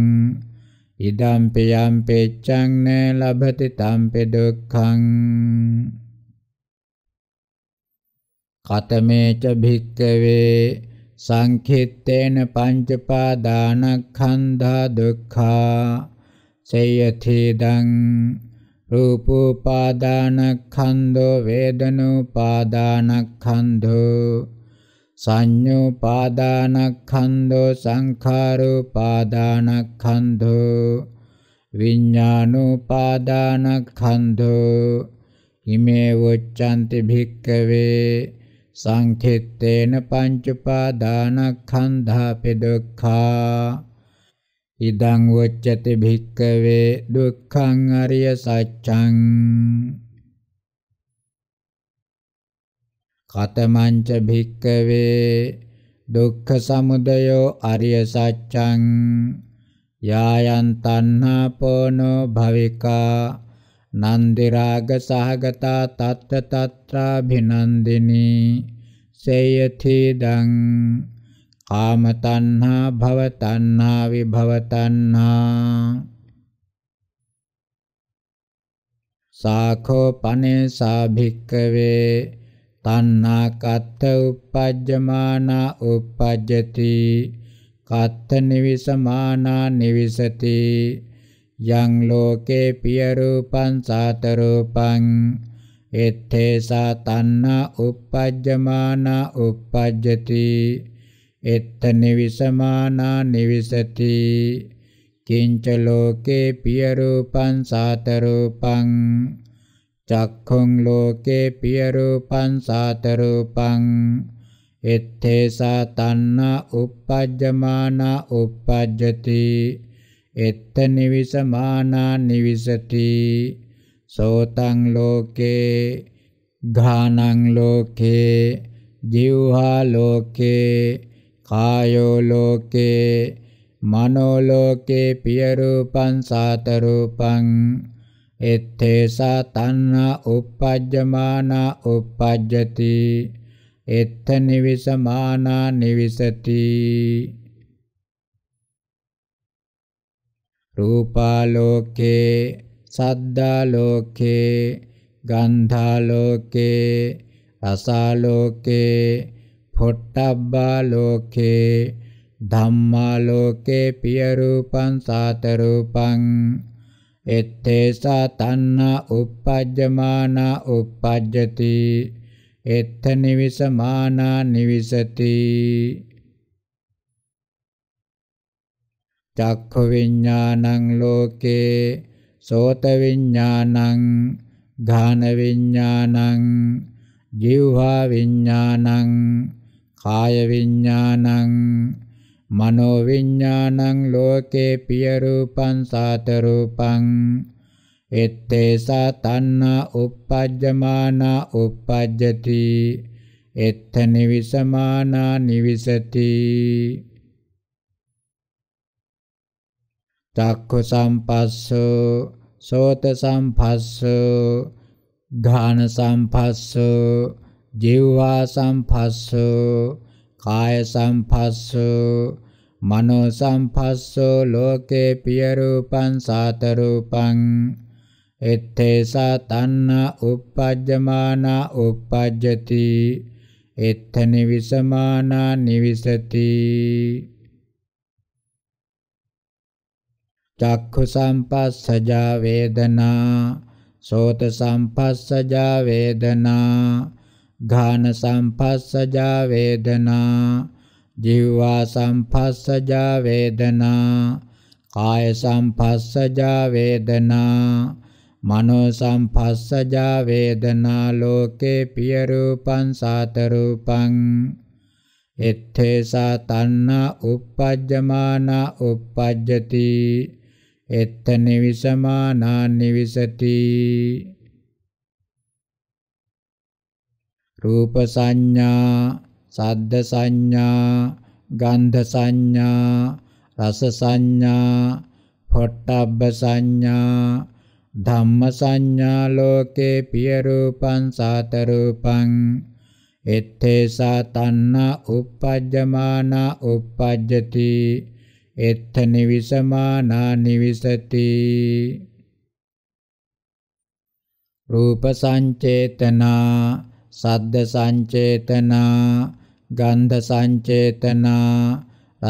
ඉදම්පි යම්පෙච්ඡං න ලබති තම්පි දුක්ඛං කතමේච භික්කවේ සංඛිත්තේන පංචපාදානක්ඛන්ධා දුක්ඛා සේයතිදං රූපෝපාදානක්ඛන්‍தோ වේදනෝපාදානක්ඛන්‍தோ සංඤෝපාදානක්ඛන්‍தோ සංඛාරෝපාදානක්ඛන්‍தோ විඤ්ඤාණෝපාදානක්ඛන්‍தோ ඉමේ වොච්ඡන්ති භික්කවේ සංඛෙත්තේන පංචඋපාදානක්ඛන්ධා පෙදුක්ඛා ඉදං වොච්චති භික්කවේ දුක්ඛං අරිය සත්‍යං කතමංච භික්කවේ දුක්ඛ සමුදයෝ අරිය සත්‍යං යායන් තණ්හා පොනෝ භවිකා නන්දිරාග සහගතා තත්ත තත්‍රාභිනන්දිනී සේයතිදං කාමතණ්හා භවතණ්හා විභවතණ්හා සාඛෝ පනේ සාභික්කවේ තණ්හා කත්ත uppajjamana uppajjati කත්ත නිවිසමානා නිවිසති යං ලෝකේ පිය රූපං සාත රූපං එත්තේසා තණ්හා uppajjamana uppajjati එත්ත නිවිසමානා නිවිසති කිංච ලෝකේ පිය රූපං සාත රූපං චක්ඛුං ලෝකේ පිය රූපං සාත රූපං එත්තේසා තණ්හා uppajjamana uppajjati එත්ත නිවිස මානා නිවිසති සෝතං ලෝකේ ඝානං ලෝකේ ජීවහා ලෝකේ කායෝ ලෝකේ මනෝ ලෝකේ පිය රූපං සාත රූපං එත්තේසා තණ්හා uppajjamana uppajjati එත්ත නිවිස මානා නිවිසති රූපාලෝකේ සද්දාලෝකේ ගන්ධාලෝකේ රසාලෝකේ පොට්ටබ්බාලෝකේ ධම්මාලෝකේ පිය රූපං සාත රූපං එත්තේසා තන්න උපජ්ජමාන උපජ්ජති එත්ත නිවිසමානා නිවිසති චක්ඛ විඥානං ලෝකේ සෝත විඥානං ඝාන විඥානං ජීවහා විඥානං කාය විඥානං මනෝ විඥානං ලෝකේ පිය රූපං සාත රූපං එත්තේසා තණ්හා uppajjamana uppajjati එත්ත නිවිසමානා නිවිසති චක්ඛු සම්පස්සෝ සෝත සම්පස්සෝ ඝාන සම්පස්සෝ ජීවා සම්පස්සෝ කාය සම්පස්සෝ මනෝ සම්පස්සෝ ලෝකේ පිය රූපං සාත රූපං එත්තේසා තන්න උපජ්ජමානා උපජ්ජති එත්තනි විසමානා නිවිසති චක්ඛු සම්පස්සජා වේදනා සෝත සම්පස්සජා වේදනා ඝාන සම්පස්සජා වේදනා ජීවා සම්පස්සජා වේදනා කාය සම්පස්සජා වේදනා මනෝ සම්පස්සජා වේදනා ලෝකේ පිය රූපං සාත රූපං එත්තේසා තණ්හා uppajjamana uppajjati එත්ත නිවිසමානා නිවිසති රූප සංඥා සද්ද සංඥා ගන්ධ සංඥා රස සංඥා පොට්ටබ්බ සංඥා ධම්ම සංඥා ලෝකේ පිය රූපං සාත රූපං එත්තේ සා තන්න උපජ්ජමානා උපජ්ජති එත්ථ නිවිසමානා නිවිසති රූප සංචේතනා සද්ද සංචේතනා ගන්ධ සංචේතනා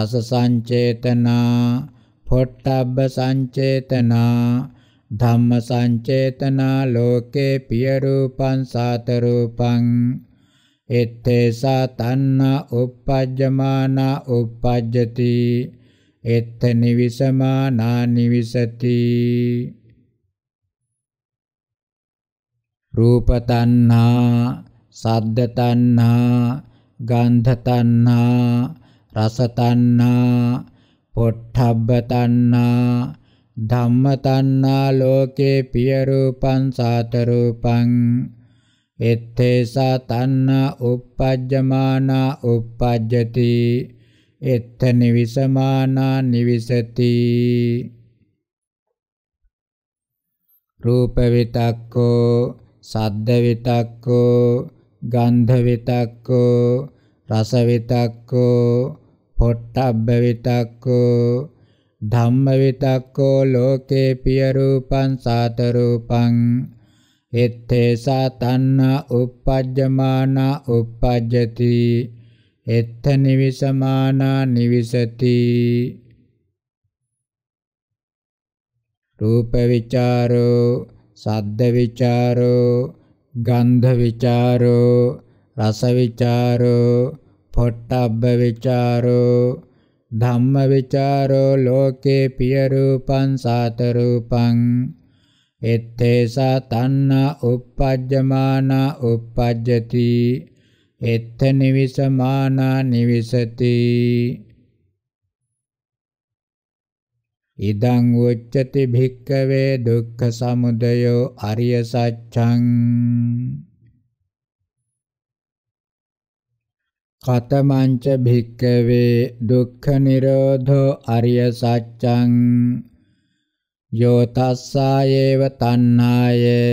රස සංචේතනා පොට්ටබ්බ සංචේතනා ධම්ම සංචේතනා ලෝකේ පිය රූපං සාත රූපං එත්තේසා තන්න uppajjamana uppajjati එත්ත නිවිසමානා නිවිසති රූප තණ්හා සද්ද තණ්හා ගන්ධ තණ්හා රස තණ්හා පොට්ඨබ්බ තණ්හා ධම්ම තණ්හා ලෝකේ පිය රූපං සාත රූපං එත්තේසා තණ්හා uppajjamana uppajjati එත්ත නිවිසමානා නිවිසති රූප විතක්කෝ සද්ද විතක්කෝ ගන්ධ විතක්කෝ රස විතක්කෝ පොට්ටබ්බ විතක්කෝ ධම්ම විතක්කෝ ලෝකේ පිය රූපං සාත රූපං එත්තේ සතන්න uppajjamana uppajjati එත්ත නිවිසමානා නිවිසති රූප විචාරෝ සද්ද විචාරෝ ගන්ධ විචාරෝ රස විචාරෝ පොට්ටබ්බ විචාරෝ ධම්ම විචාරෝ ලෝකේ පිය රූපං සාත රූපං එත්තේසා තන්න uppajjamana uppajjati එත්ත නිවිසමානා නිවිසති ඉදං උච්චති භික්කවේ දුක්ඛ සමුදයෝ අරිය සත්‍යං කතමංච භික්කවේ දුක්ඛ නිරෝධෝ අරිය සත්‍යං යෝ තස්සායේව තණ්හායේ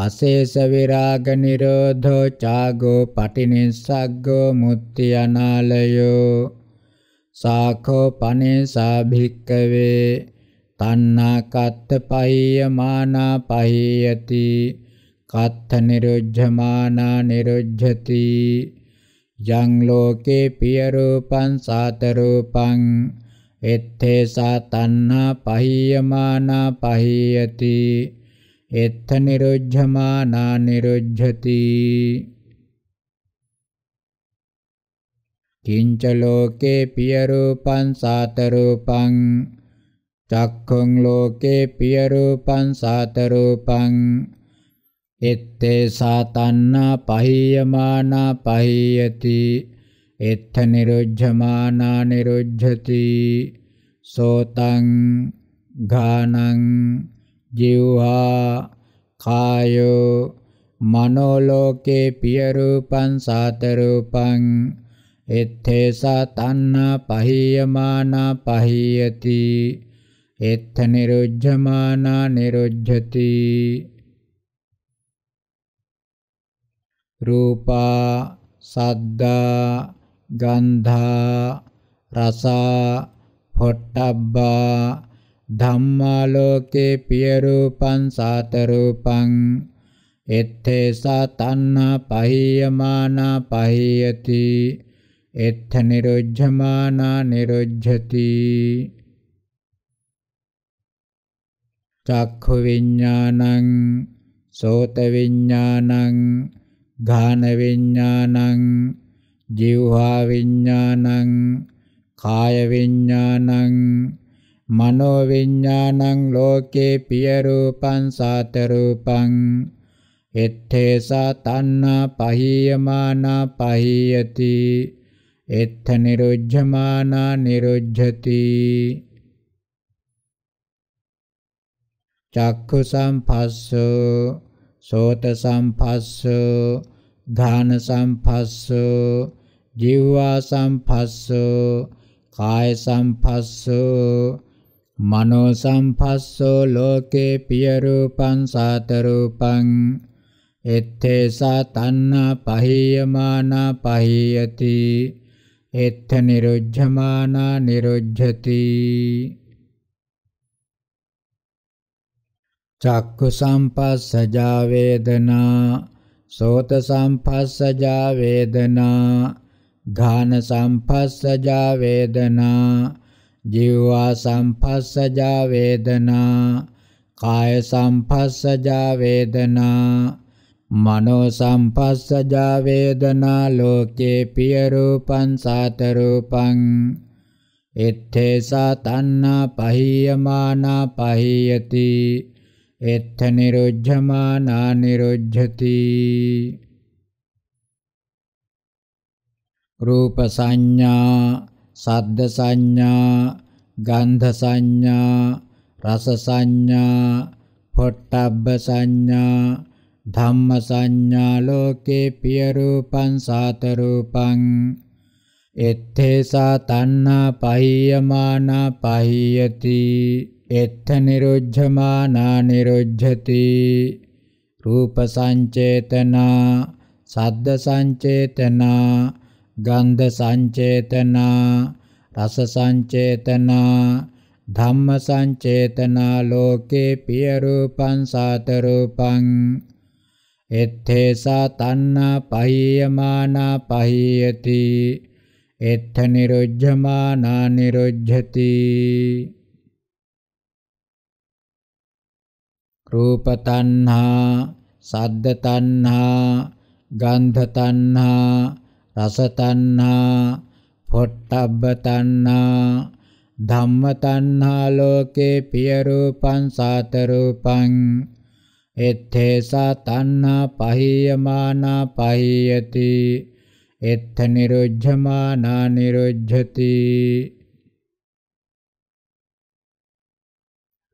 අශේෂ විරාග නිරෝධෝ චාගෝ පටිනිස්සග්ගෝ මුත්‍ති අනාලයෝ සාඛෝ පනේසා භික්කවේ තණ්හා කත්ත පහිය මානා පහියති කත්ත නිරුද්ධමානා නිරුද්ධති යං ලෝකේ පිය රූපං සාත රූපං එත්තේ සා තණ්හා පහිය මානා පහියති එත්ථ නිරුද්ධමානා නිරුද්ධති කිංච ලෝකේ පිය රූපං සාත රූපං චක්ඛුං ලෝකේ පිය රූපං සාත රූපං එත්තේ සාතන්නා පහියමානා පහියති එත්ථ නිරුද්ධමානා නිරුද්ධති සෝතං ඝානං ජීවහා කායෝ මනෝ ලෝකේ පිය රූපං සාත රූපං එත්තේසා තන්නා පහියමානා පහියති එත්ත නිරුද්ධමානා නිරුද්ධති රූපා සද්දා ගන්ධා රසා පොට්ටබ්බා ධම්මාලෝකේ පිය රූපං සාත රූපං එත්තේසා තණ්හා පහියමානා පහියති එත්ථ නිරුද්ධමානා නිරුද්ධති චක්ඛු විඥානං සෝත විඥානං ඝාන විඥානං ජීවහා විඥානං කාය විඥානං මනෝ විඥානං ලෝකේ පිය රූපං සාත රූපං එත්තේසා තණ්හා පහියමානා පහියති එත්ථ නිරුද්ධමානා නිරුද්ධති චක්ඛු සම්පස්සෝ සෝත සම්පස්සෝ ධාන සම්පස්සෝ ජීවා සම්පස්සෝ කාය සම්පස්සෝ මනෝ සම්පස්සෝ ලෝකේ පිය රූපං සාත රූපං එත්තේසා තන්නා පහියමානා පහියති එත්ථ නිරුද්ධමානා නිරුද්ධති චක්කු සම්පස්සජා වේදනා සෝත සම්පස්සජා වේදනා ඝාන සම්පස්සජා වේදනා ජීවා සම්පස්සජා වේදනා කාය සම්පස්සජා වේදනා මනෝ සම්පස්සජා වේදනා ලෝකේ පිය රූපං සාත රූපං එත්තේසා තන්නා පහියමානා පහියති එත්ථ නිරුද්ධමානා නිරුද්ධති රූප සංඥා සද්ද සංඥා, ගන්ධ සංඥා, රස සංඥා, පොට්ටබ්බ සංඥා, ධම්ම සංඥා ලෝකේ පිය රූපං සාත රූපං එත්තේසා තණ්හා පහියමානා පහියති එත්ථ නිරුද්ධමානා නිරුද්ධති රූප සංචේතනා සද්ද සංචේතනා ගන්ධ සංචේතනා රස සංචේතනා ධම්ම සංචේතනා ලෝකේ පිය රූපං සාත රූපං එත්තේසා තණ්හා පහියමානා පහියති එත්ථ නිරුද්ධමානා නිරුද්ධති රූප තණ්හා සද්ද තණ්හා ගන්ධ තණ්හා රස තණ්හා, පොට්ටබ්බ තණ්හා, ධම්ම තණ්හා ලෝකේ පිය රූපං සාත රූපං එත්තේසා තණ්හා පහියමානා පහියති එත්ථ නිරුද්ධමානා නිරුද්ධති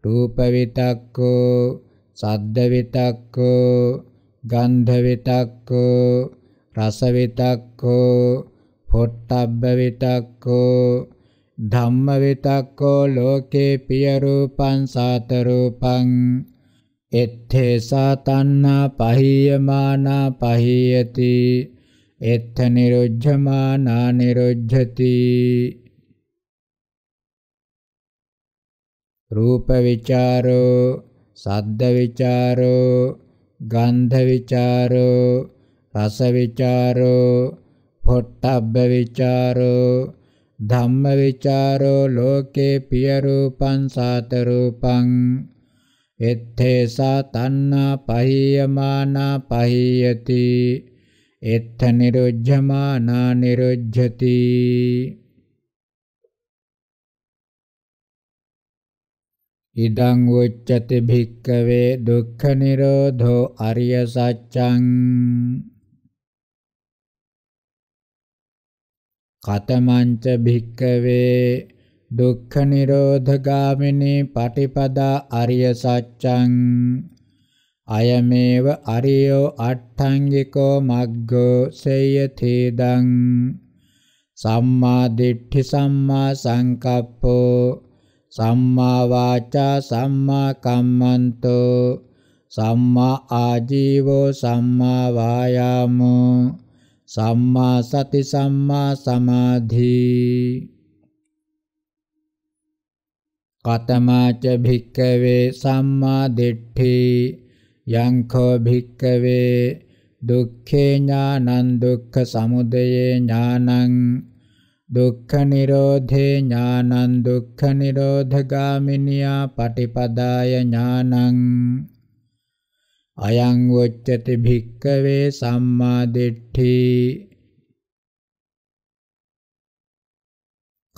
රූප විතක්කෝ සද්ද විතක්කෝ ගන්ධ විතක්කෝ රස විතක්කෝ පොට්ටබ්බ විතක්කෝ ධම්ම විතක්කෝ ලෝකේ පිය රූපං සාත රූපං එත්තේසා තණ්හා පහියමානා පහියති එත්ථ නිරුද්ධමානා නිරුද්ධති රූප විචාරෝ සද්ද විචාරෝ ගන්ධ විචාරෝ රස විචාරෝ පොට්ටබ්බ විචාරෝ ධම්ම විචාරෝ ලෝකේ පිය රූපං සාත රූපං එත්තේසා තණ්හා පහියමානා පහියති එත්ත නිරුද්ධමානා නිරුද්ධති ඉදං උච්චති භික්කවේ දුක්ඛ නිරෝධෝ අරිය සත්‍යං කතමංච භික්කවේ දුක්ඛ නිරෝධ ගාමිනී පටිපදා අරිය සත්‍යං අයමේව අරියෝ අට්ඨංගිකෝ මග්ගෝ සේයතිදං සම්මා දිට්ඨි සම්මා සංකප්පෝ සම්මා වාචා සම්මා කම්මන්තෝ සම්මා ආජීවෝ සම්මා වායාමෝ සම්මා සති සම්මා සමාධි කතමාච භික්කවේ සම්මා දිට්ඨි යංඛෝ භික්කවේ දුක්ඛේ ඥානං දුක්ඛ සමුදයේ ඥානං දුක්ඛ නිරෝධේ ඥානං දුක්ඛ නිරෝධගාමිනියා පටිපදාය ඥානං අයං උච්චති භික්කවේ සම්මා දිට්ඨි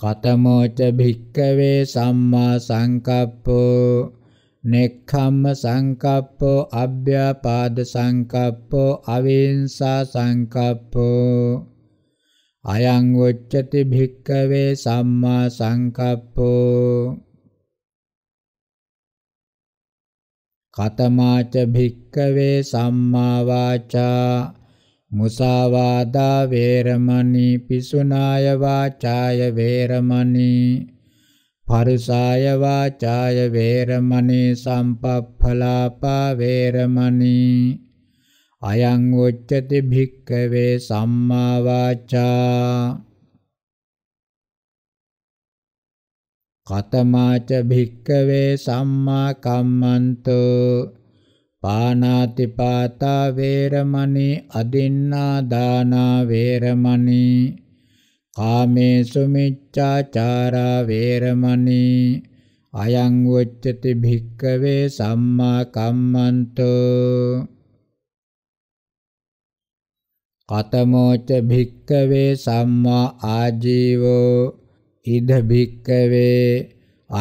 කතමෝච භික්කවේ සම්මා සංකප්පෝ නෙක්ඛම්ම සංකප්පෝ අභ්‍යාපාද සංකප්පෝ අවින්සා සංකප්පෝ අයං උච්චති භික්කවේ සම්මා සංකප්පෝ කතමාච භික්කවේ සම්මා වාචා මුසාවාදා වේරමණී පිසුනාය වාචාය වේරමණී පරුසාය වාචාය වේරමණී සම්පප්ඵලාපා වේරමණී අයං උච්චති භික්කවේ සම්මා වාචා කතමාච භික්කවේ සම්මා කම්මන්තෝ පානාති පාතා වේරමණී අදින්නා දානා වේරමණී කාමේසු මිච්ඡාචාරා වේරමණී අයං වොච්චති භික්කවේ සම්මා කම්මන්තෝ කතමෝච භික්කවේ සම්මා ආජීවෝ ඉද භික්කවේ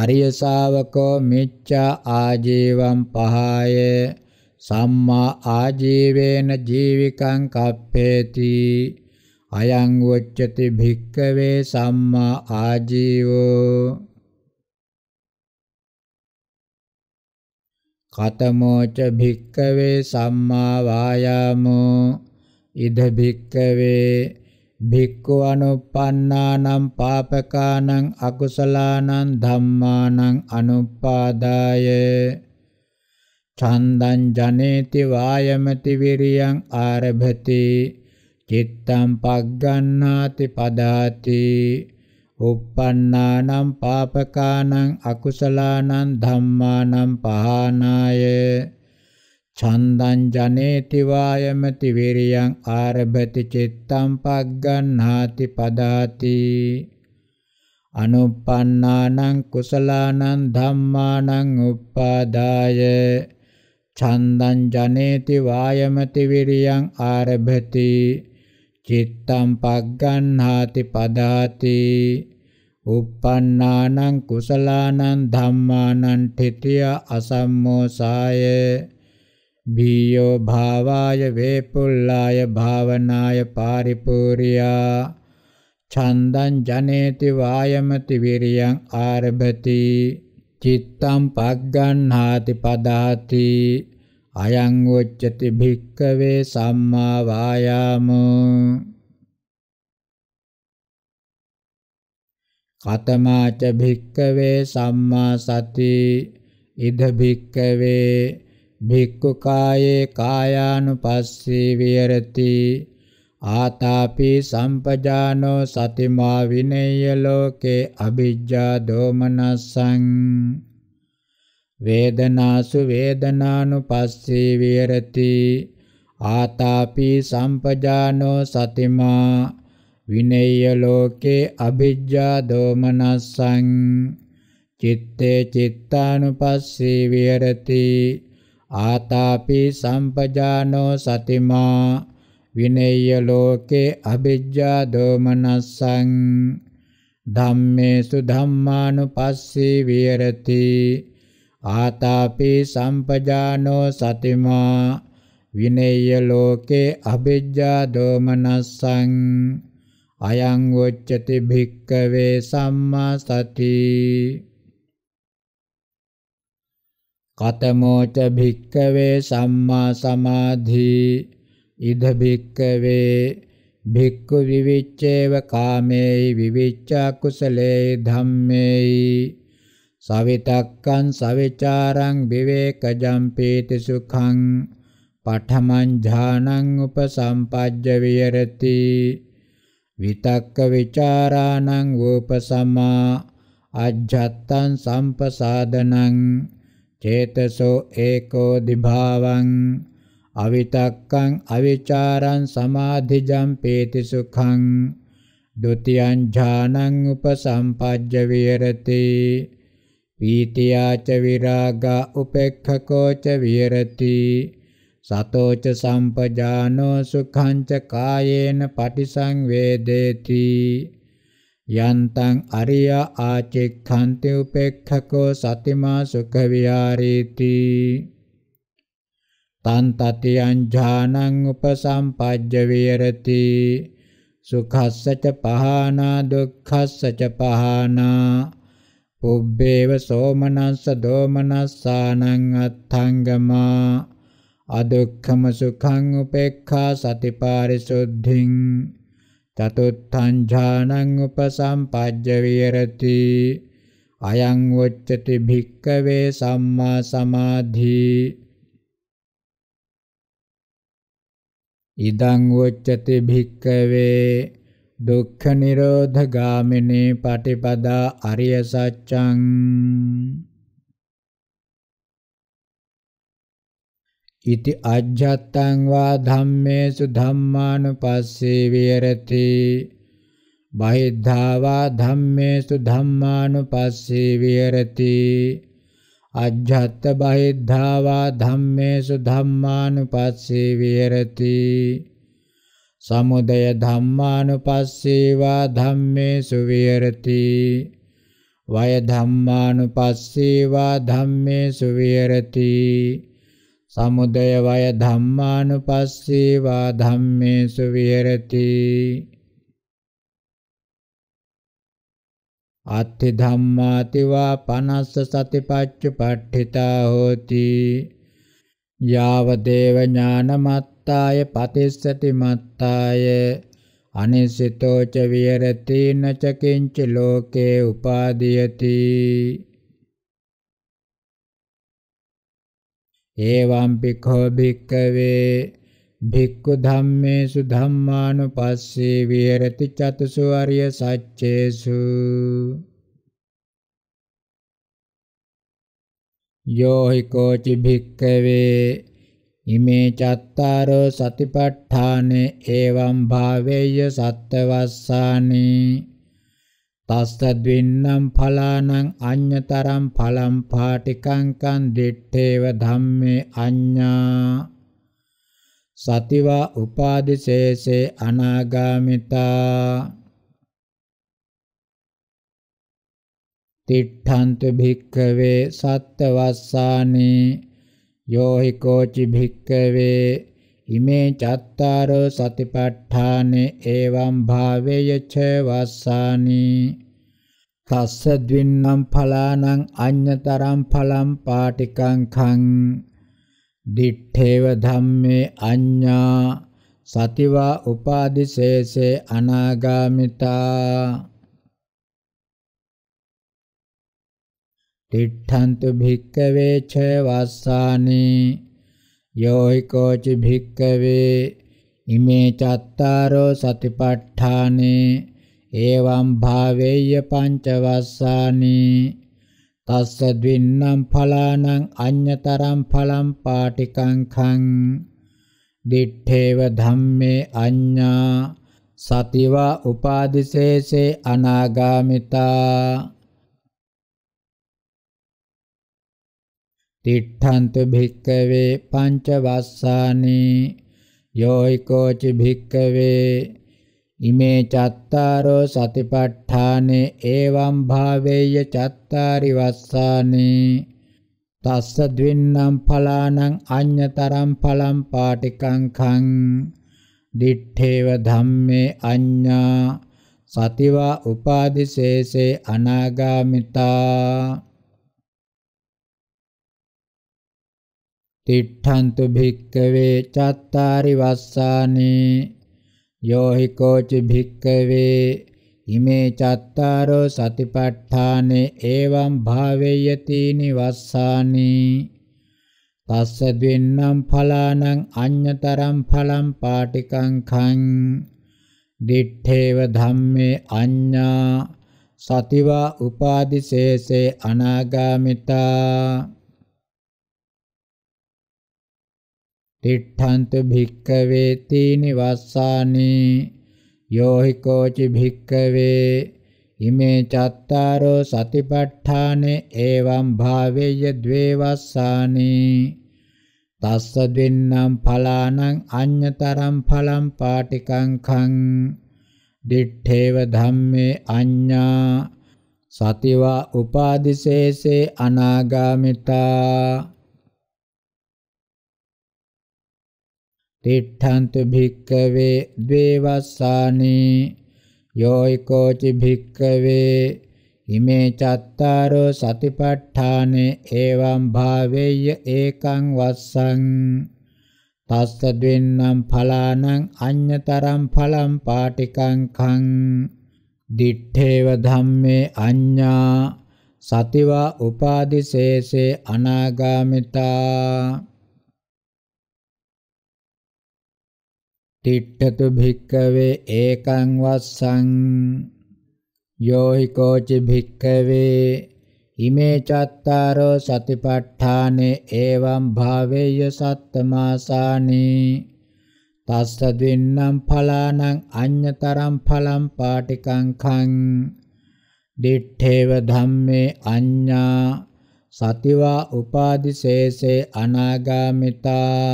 අරිය ශාවකෝ මිච්ඡා ආජීවම් පහය සම්මා ආජීවේන ජීවිකං කප්පේති අයං උච්චති භික්කවේ සම්මා ආජීවෝ කතමෝච භික්කවේ සම්මා වායාමෝ ඉද භික්කවේ භික්ඛු අනුප්පන්නානම් පාපකානං අකුසලානං ධම්මානං අනුපාදාය ඡන්දං ජනේති වායමති විරියං ආරභති චිත්තං පග්ගණ්ණාති පදාති uppannānaṁ pāpakānaṁ akusalānaṁ dhammānaṁ pahānāya චන්දං ජනේති වායමති විරියං ආරභති චිත්තං පග්ගණ්හාති පදාති අනුප්පන්නානං කුසලානං ධම්මානං උප්පාදාය චන්දං ජනේති වායමති විරියං ආරභති චිත්තං පග්ගණ්හාති පදාති uppannānaṁ කුසලානං ධම්මානං ඨිතිය අසම්මෝසාය බීයෝ භාවාය වේපුල්ලාය භාවනාය පාරිපූර්යා චන්දං ජනේති වායමති විරියං ආරභති චිත්තං පග්ගණ්හාති පදාති අයං උච්චති භික්කවේ සම්මා වායාමෝ කතමාච භික්කවේ සම්මා සති ඉද භික්කවේ භික්ඛු කායේ කායානුපස්සී විහෙරති ආතාපි සම්පජානෝ සතිමා විනේය ලෝකේ අ비ජ්ජා දෝමනස්සං වේදනාසු වේදනානුපස්සී විහෙරති ආතාපි සම්පජානෝ සතිමා විනේය ලෝකේ අ비ජ්ජා දෝමනස්සං චිත්තේ චිත්තානුපස්සී විහෙරති ආතාපි සම්පජානෝ සතිමා විනේය ලෝකේ අවිජ්ජා දෝමනස්සං ධම්මේසු ධම්මානුපස්සී විහෙරති ආතාපි සම්පජානෝ සතිමා විනේය ලෝකේ අවිජ්ජා දෝමනස්සං අයං උච්චති භික්කවේ සම්මා සති කතමෝච භික්කවේ සම්මා සමාධි ඉද භික්කවේ භික්ඛු විවිච්ඡේව කාමේයි විවිච්ඡා කුසලේ ධම්මේයි සවිතක්කං සවිචාරං විවේකජම් පීති සුඛං පඨමං ඥානං උපසම්පජ්ජ විහෙරති විතක්ක විචාරාණං උපසමා අජ්ජත්තං සම්පසාදනං චේතසෝ ඒකෝ දිභාවං අවිතක්කං අවිචාරං සමාධිජං පේති සුඛං ဒ ුතියං ඥානං උපසම්පජ්ජ විහෙරති පීතියාච විරාගා උපේක්ඛකෝච විහෙරති සතෝච සම්පජානෝ සුඛං ච කායේන පටිසංවේදේති යන්තං අරියා ආචික්ඛන්ති උපේක්ඛකෝ සතිමා සුඛ විහාරීති තන් තතියං ඥානං උපසම්පජ්ජ විහෙරති සුඛස්ස ච පහනා දුක්ඛස්ස ච පහනා පුබ්බේව සෝමනස්ස දෝමනස්සානං අත්ථංගමා අදුක්ඛම සුඛං උපේක්ඛා සතිපාරිසුද්ධිං චතුත්ථං ඥානං උපසම්පජ්ජ විරති අයං වොච්චති භික්කවේ සම්මා සමාධි ඉදං වොච්චති භික්කවේ දුක්ඛ නිරෝධ ගාමිනී පටිපදා අරිය සත්‍යං ඉති අජ්ජත්තං වා ධම්මේසු ධම්මානුපස්සේ විහෙරති බහිද්ධා වා ධම්මේසු ධම්මානුපස්සේ විහෙරති අජ්ජත් බහිද්ධා වා ධම්මේසු ධම්මානුපස්සේ විහෙරති සමුදය ධම්මානුපස්සේ වා ධම්මේසු විහෙරති වය ධම්මානුපස්සේ වා ධම්මේසු විහෙරති සමුදය වය ධම්මානුපස්සීවා ධම්මේසු විහෙරති අත්ථි ධම්මාතිවා පනස්ස සතිපච්චුපට්ඨිතා හෝති යාව දේව ඥානමත්තාය පතිස්සති මත්තාය අනිසිතෝච විහෙරති නච කිංච ලෝකේ උපාදීයති एवं पिखो भिक्कवे භික්ඛු ධම්මේසු ධම්මානුපස්සේ විහෙරති චතුසු අරිය සච්චේසු යෝ හි කෝචි භික්ඛවේ ඉමේ චත්තාරෝ සතිපට්ඨානේ එවං භාවේය සත්තවස්සානේ තස්සද්වින්නම් ඵලානං අඤ්ඤතරම් ඵලම් පාටිකංකං දිත්තේව ධම්මේ අඤ්ඤා සතිවා උපාදිශේෂේ අනාගාමිතා තිට්ඨන්තු භික්ඛවේ සත්ත වස්සානේ යෝහි කෝචි භික්ඛවේ ඉමේ චත්තාරෝ සතිපට්ඨානේ එවං භාවේය ච වස්සානි තස්ස ද්වින්නම් ඵලානං අඤ්‍යතරම් ඵලම් පාටිකං khං දිඨේව ධම්මේ අඤ්ඤා සතිවා උපාදිශේෂේ අනාගාමිතා තිට්ඨන්තු භික්කවේ ච වාස්සානි යෝයිකෝචි භික්කවේ ඉමේ චත්තාරෝ සතිපට්ඨානේ එවං භාවේය පංචවස්සානි තස්ස ද්වින්නම් ඵලානං අඤ්‍යතරම් ඵලම් පාටිකං khං දිත්තේව ධම්මේ අඤ්ඤා සතිවා උපාදිසේසේ අනාගාමිතා තිට්ඨන්තු භික්කවේ පංච වස්සානි යෝයිකෝචි භික්කවේ ඉමේ චත්තාරෝ සතිපට්ඨානේ එවං භාවේය චත්තාරි වස්සානි තස්ස ද්වින්නම් ඵලානං අඤ්‍යතරම් ඵලම් පාටිකං khං දිත්තේව ධම්මේ අඤ්ඤා සතිවා උපාදිශේසේ අනාගාමිතා තිට්ඨන්තු භික්කවේ චත්තාරි වස්සානේ යෝ හි කෝචි භික්කවේ ඉමේ චත්තාරෝ සතිපට්ඨානේ එවං භාවේයති නිවස්සානේ තස්ස ද්වින්නම් ඵලානං අඤ්‍යතරම් ඵලම් පාටිකං khං දිත්තේව ධම්මේ අඤ්ඤා සතිවා උපාදිශේසේ අනාගාමිතා තිට්ඨන්තු භික්කවේති නිවස්සානි යෝ හි කෝචි භික්කවේ ඉමේ චත්තාරෝ සතිපට්ඨානේ එවං භාවේය ද්වේවස්සානි තස්ස දෙන්නම් ඵලානං අඤ්‍යතරම් ඵලම් පාටිකං khං දිඨේව ධම්මේ අඤ්ඤා සතිවා උපාදිශේසේ අනාගාමිතා තිට්ඨන්තු භික්කවේ ද්වේවස්සානේ යෝයිකෝචි භික්කවේ ඉමේ චත්තාරෝ සතිපට්ඨානේ එවං භාවෙය්‍ය ඒකං වස්සං තස්ස ද්වෙන්නම් ඵලානං අඤ්‍යතරම් ඵලම් පාටිකං khං දිත්තේව ධම්මේ අඤ්ඤා සතිවා උපාදිශේෂේ අනාගාමිතා තිට්ඨතු භික්කවේ ඒකං වස්සං යෝහි කෝචි භික්කවේ ඉමේ චත්තාරෝ සතිපට්ඨානේ එවං භාවේය සත්තමාසානි තස්ස දින්නම් ඵලානං අඤ්‍යතරම් ඵලම් පාටිකං khං දිඨේව ධම්මේ අඤ්ඤා සතිවා උපාදිශේසේ අනාගාමිතා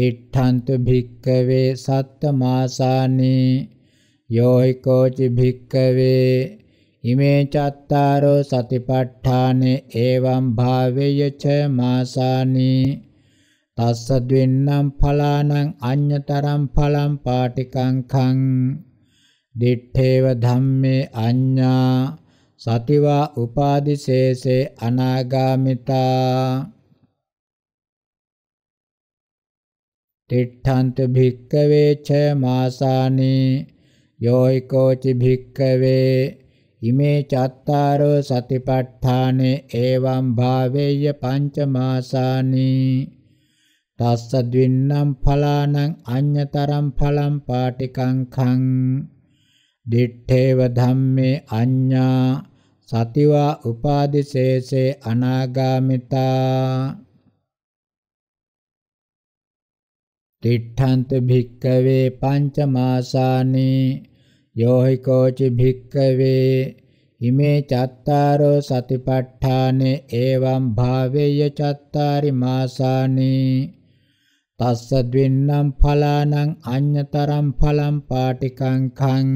තිට්ඨන්තු භික්කවේ සත්තමාසානි යෝයිකෝචි භික්කවේ ඉමේ චත්තාරෝ සතිපට්ඨානේ එවං භාවේය ච මාසානි තස්ස ද්වෙන්නම් ඵලානං අඤ්‍යතරම් ඵලම් පාටිකං khං දිත්තේව ධම්මේ අඤ්ඤා සතිවා උපාදිශේසේ අනාගාමිතා තිට්ඨන්ත භික්කවේ ච මාසානි යෝයිකෝචි භික්කවේ ඉමේ චත්තාරෝ සතිපට්ඨානේ එවං භාවේය පංචමාසානි තස්ස ද්වින්නම් ඵලානං අඤ්‍යතරම් ඵලම් පාටිකං khං දිත්තේව ධම්මේ අඤ්ඤා සතිවා උපාදිශේෂේ අනාගාමිතා තිට්ඨන්ත භික්කවේ පංචමාසානි යෝ හි කෝචි භික්කවේ ඉමේ චත්තාරෝ සතිපට්ඨානේ එවං භාවේය චත්තාරි මාසානි තස්ස ද්වින්නම් ඵලානං අඤ්‍යතරම් ඵලම් පාටිකං khං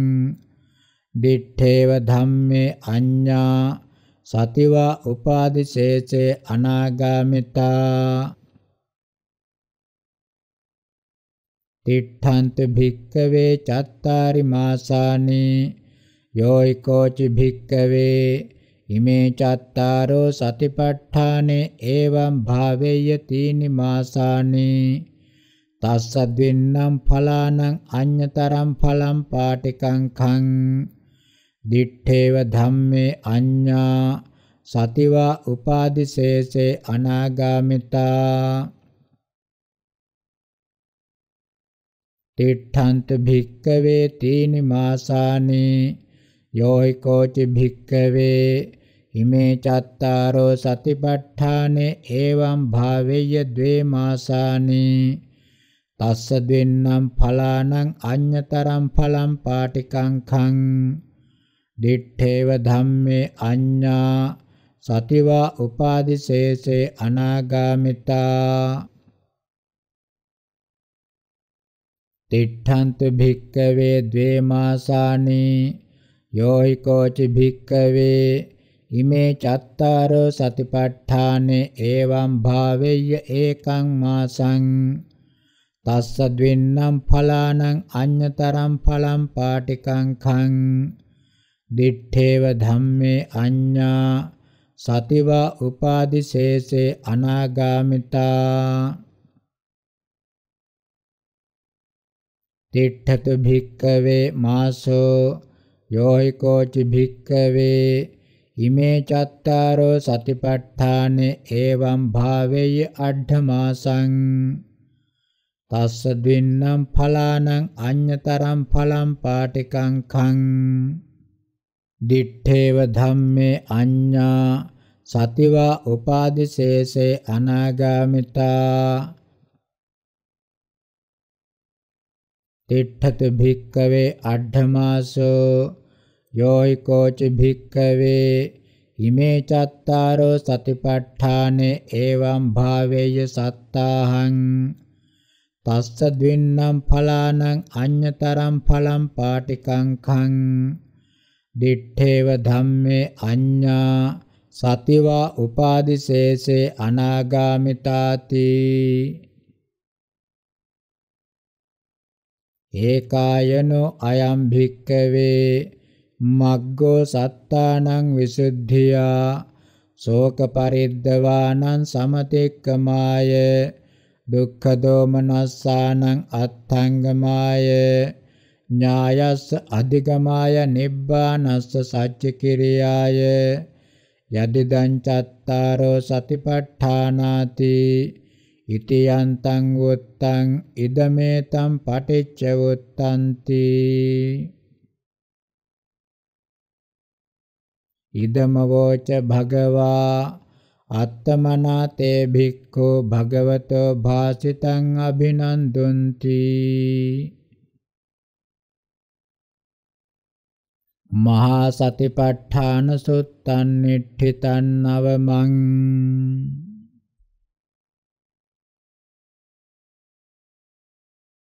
දිත්තේව ධම්මේ අඤ්ඤා සතිවා උපාදිසේසේ අනාගාමිතා තිට්ඨන්ත භික්කවේ චත්තාරි මාසානි යෝයිකෝචි භික්කවේ ඉමේ චත්තාරෝ සතිපට්ඨානේ එවං භාවේය තීනි මාසානි තස්සද්වින්නම් ඵලානං අඤ්‍යතරම් ඵලම් පාටිකං khං දිත්තේව ධම්මේ අඤ්ඤා සතිවා උපාදිශේසේ අනාගාමිතා තිට්ඨන්ත භික්කවේ තීනි මාසානි යෝයි කෝචි භික්කවේ හිමේ චත්තාරෝ සතිපට්ඨානේ එවං භාවෙය්‍ය द्वे මාසානි තස්ස දෙන්නම් ඵලානං අඤ්‍යතරම් ඵලම් පාටිකං khං දිඨේව ධම්මේ අඤ්ඤා සතිවා උපාදිශේෂේ අනාගාමිතා තිට්ඨන්තු භික්කවේ द्वे මාසානි යෝ හි කෝචි භික්කවේ ඉමේ චත්තාරෝ සතිපට්ඨානේ එවං භාවෙය්‍ය ඒකං මාසං තස්ස ද්වින්නම් ඵලානං අඤ්‍යතරම් ඵලම් පාටිකං khං දිත්තේව ධම්මේ අඤ්ඤා සතිවා උපාදිශේසේ අනාගාමිතා තිට්ඨතු භික්කවේ මාසෝ යෝහි කෝචි භික්කවේ ඉමේ චත්තාරෝ සතිපට්ඨාන එවං භාවේය අඩ්ඨමාසං තස්ස දින්නම් ඵලානං අඤ්‍යතරම් ඵලම් පාටිකං khං දිත්තේව ධම්මේ අඤ්ඤා සතිවා උපාදිශේසේ අනාගාමිතා ඉට්ඨතු භික්කවේ අඩ්ඩමාසෝ යෝයිකෝච භික්කවේ ඉමේ චත්තාරෝ සතිපට්ඨානේ එවං භාවේය සත්තාහං තස්ස ද්වින්නම් ඵලානං අඤ්‍යතරම් ඵලම් පාටිකං khං දිත්තේව ධම්මේ අඤ්ඤා සතිවා උපාදිශේෂේ අනාගාමිතාති ඒකායනෝ අයම් භික්කවේ මග්ගෝ සත්තානං විසුද්ධියා ශෝක පරිද්දවානං සමතික්කමාය දුක්ඛ දෝමනස්සානං අත්ථංගමාය ඥායස්ස අධිගමාය නිබ්බානස්ස සච්ච කිරියාය යදිදං චත්තාරෝ සතිපට්ඨානාති ඉති යන්තං වොත්තං ඉදමෙතං පටිච්ච වොත්තන්ති ඉදම වෝච භගවා අත්තමනාතේ භික්ඛු භගවතෝ භාසිතං අභිනන්දුන්ති මහා සතිපට්ඨාන සුත්තන් නිට්ඨිතන් නවමං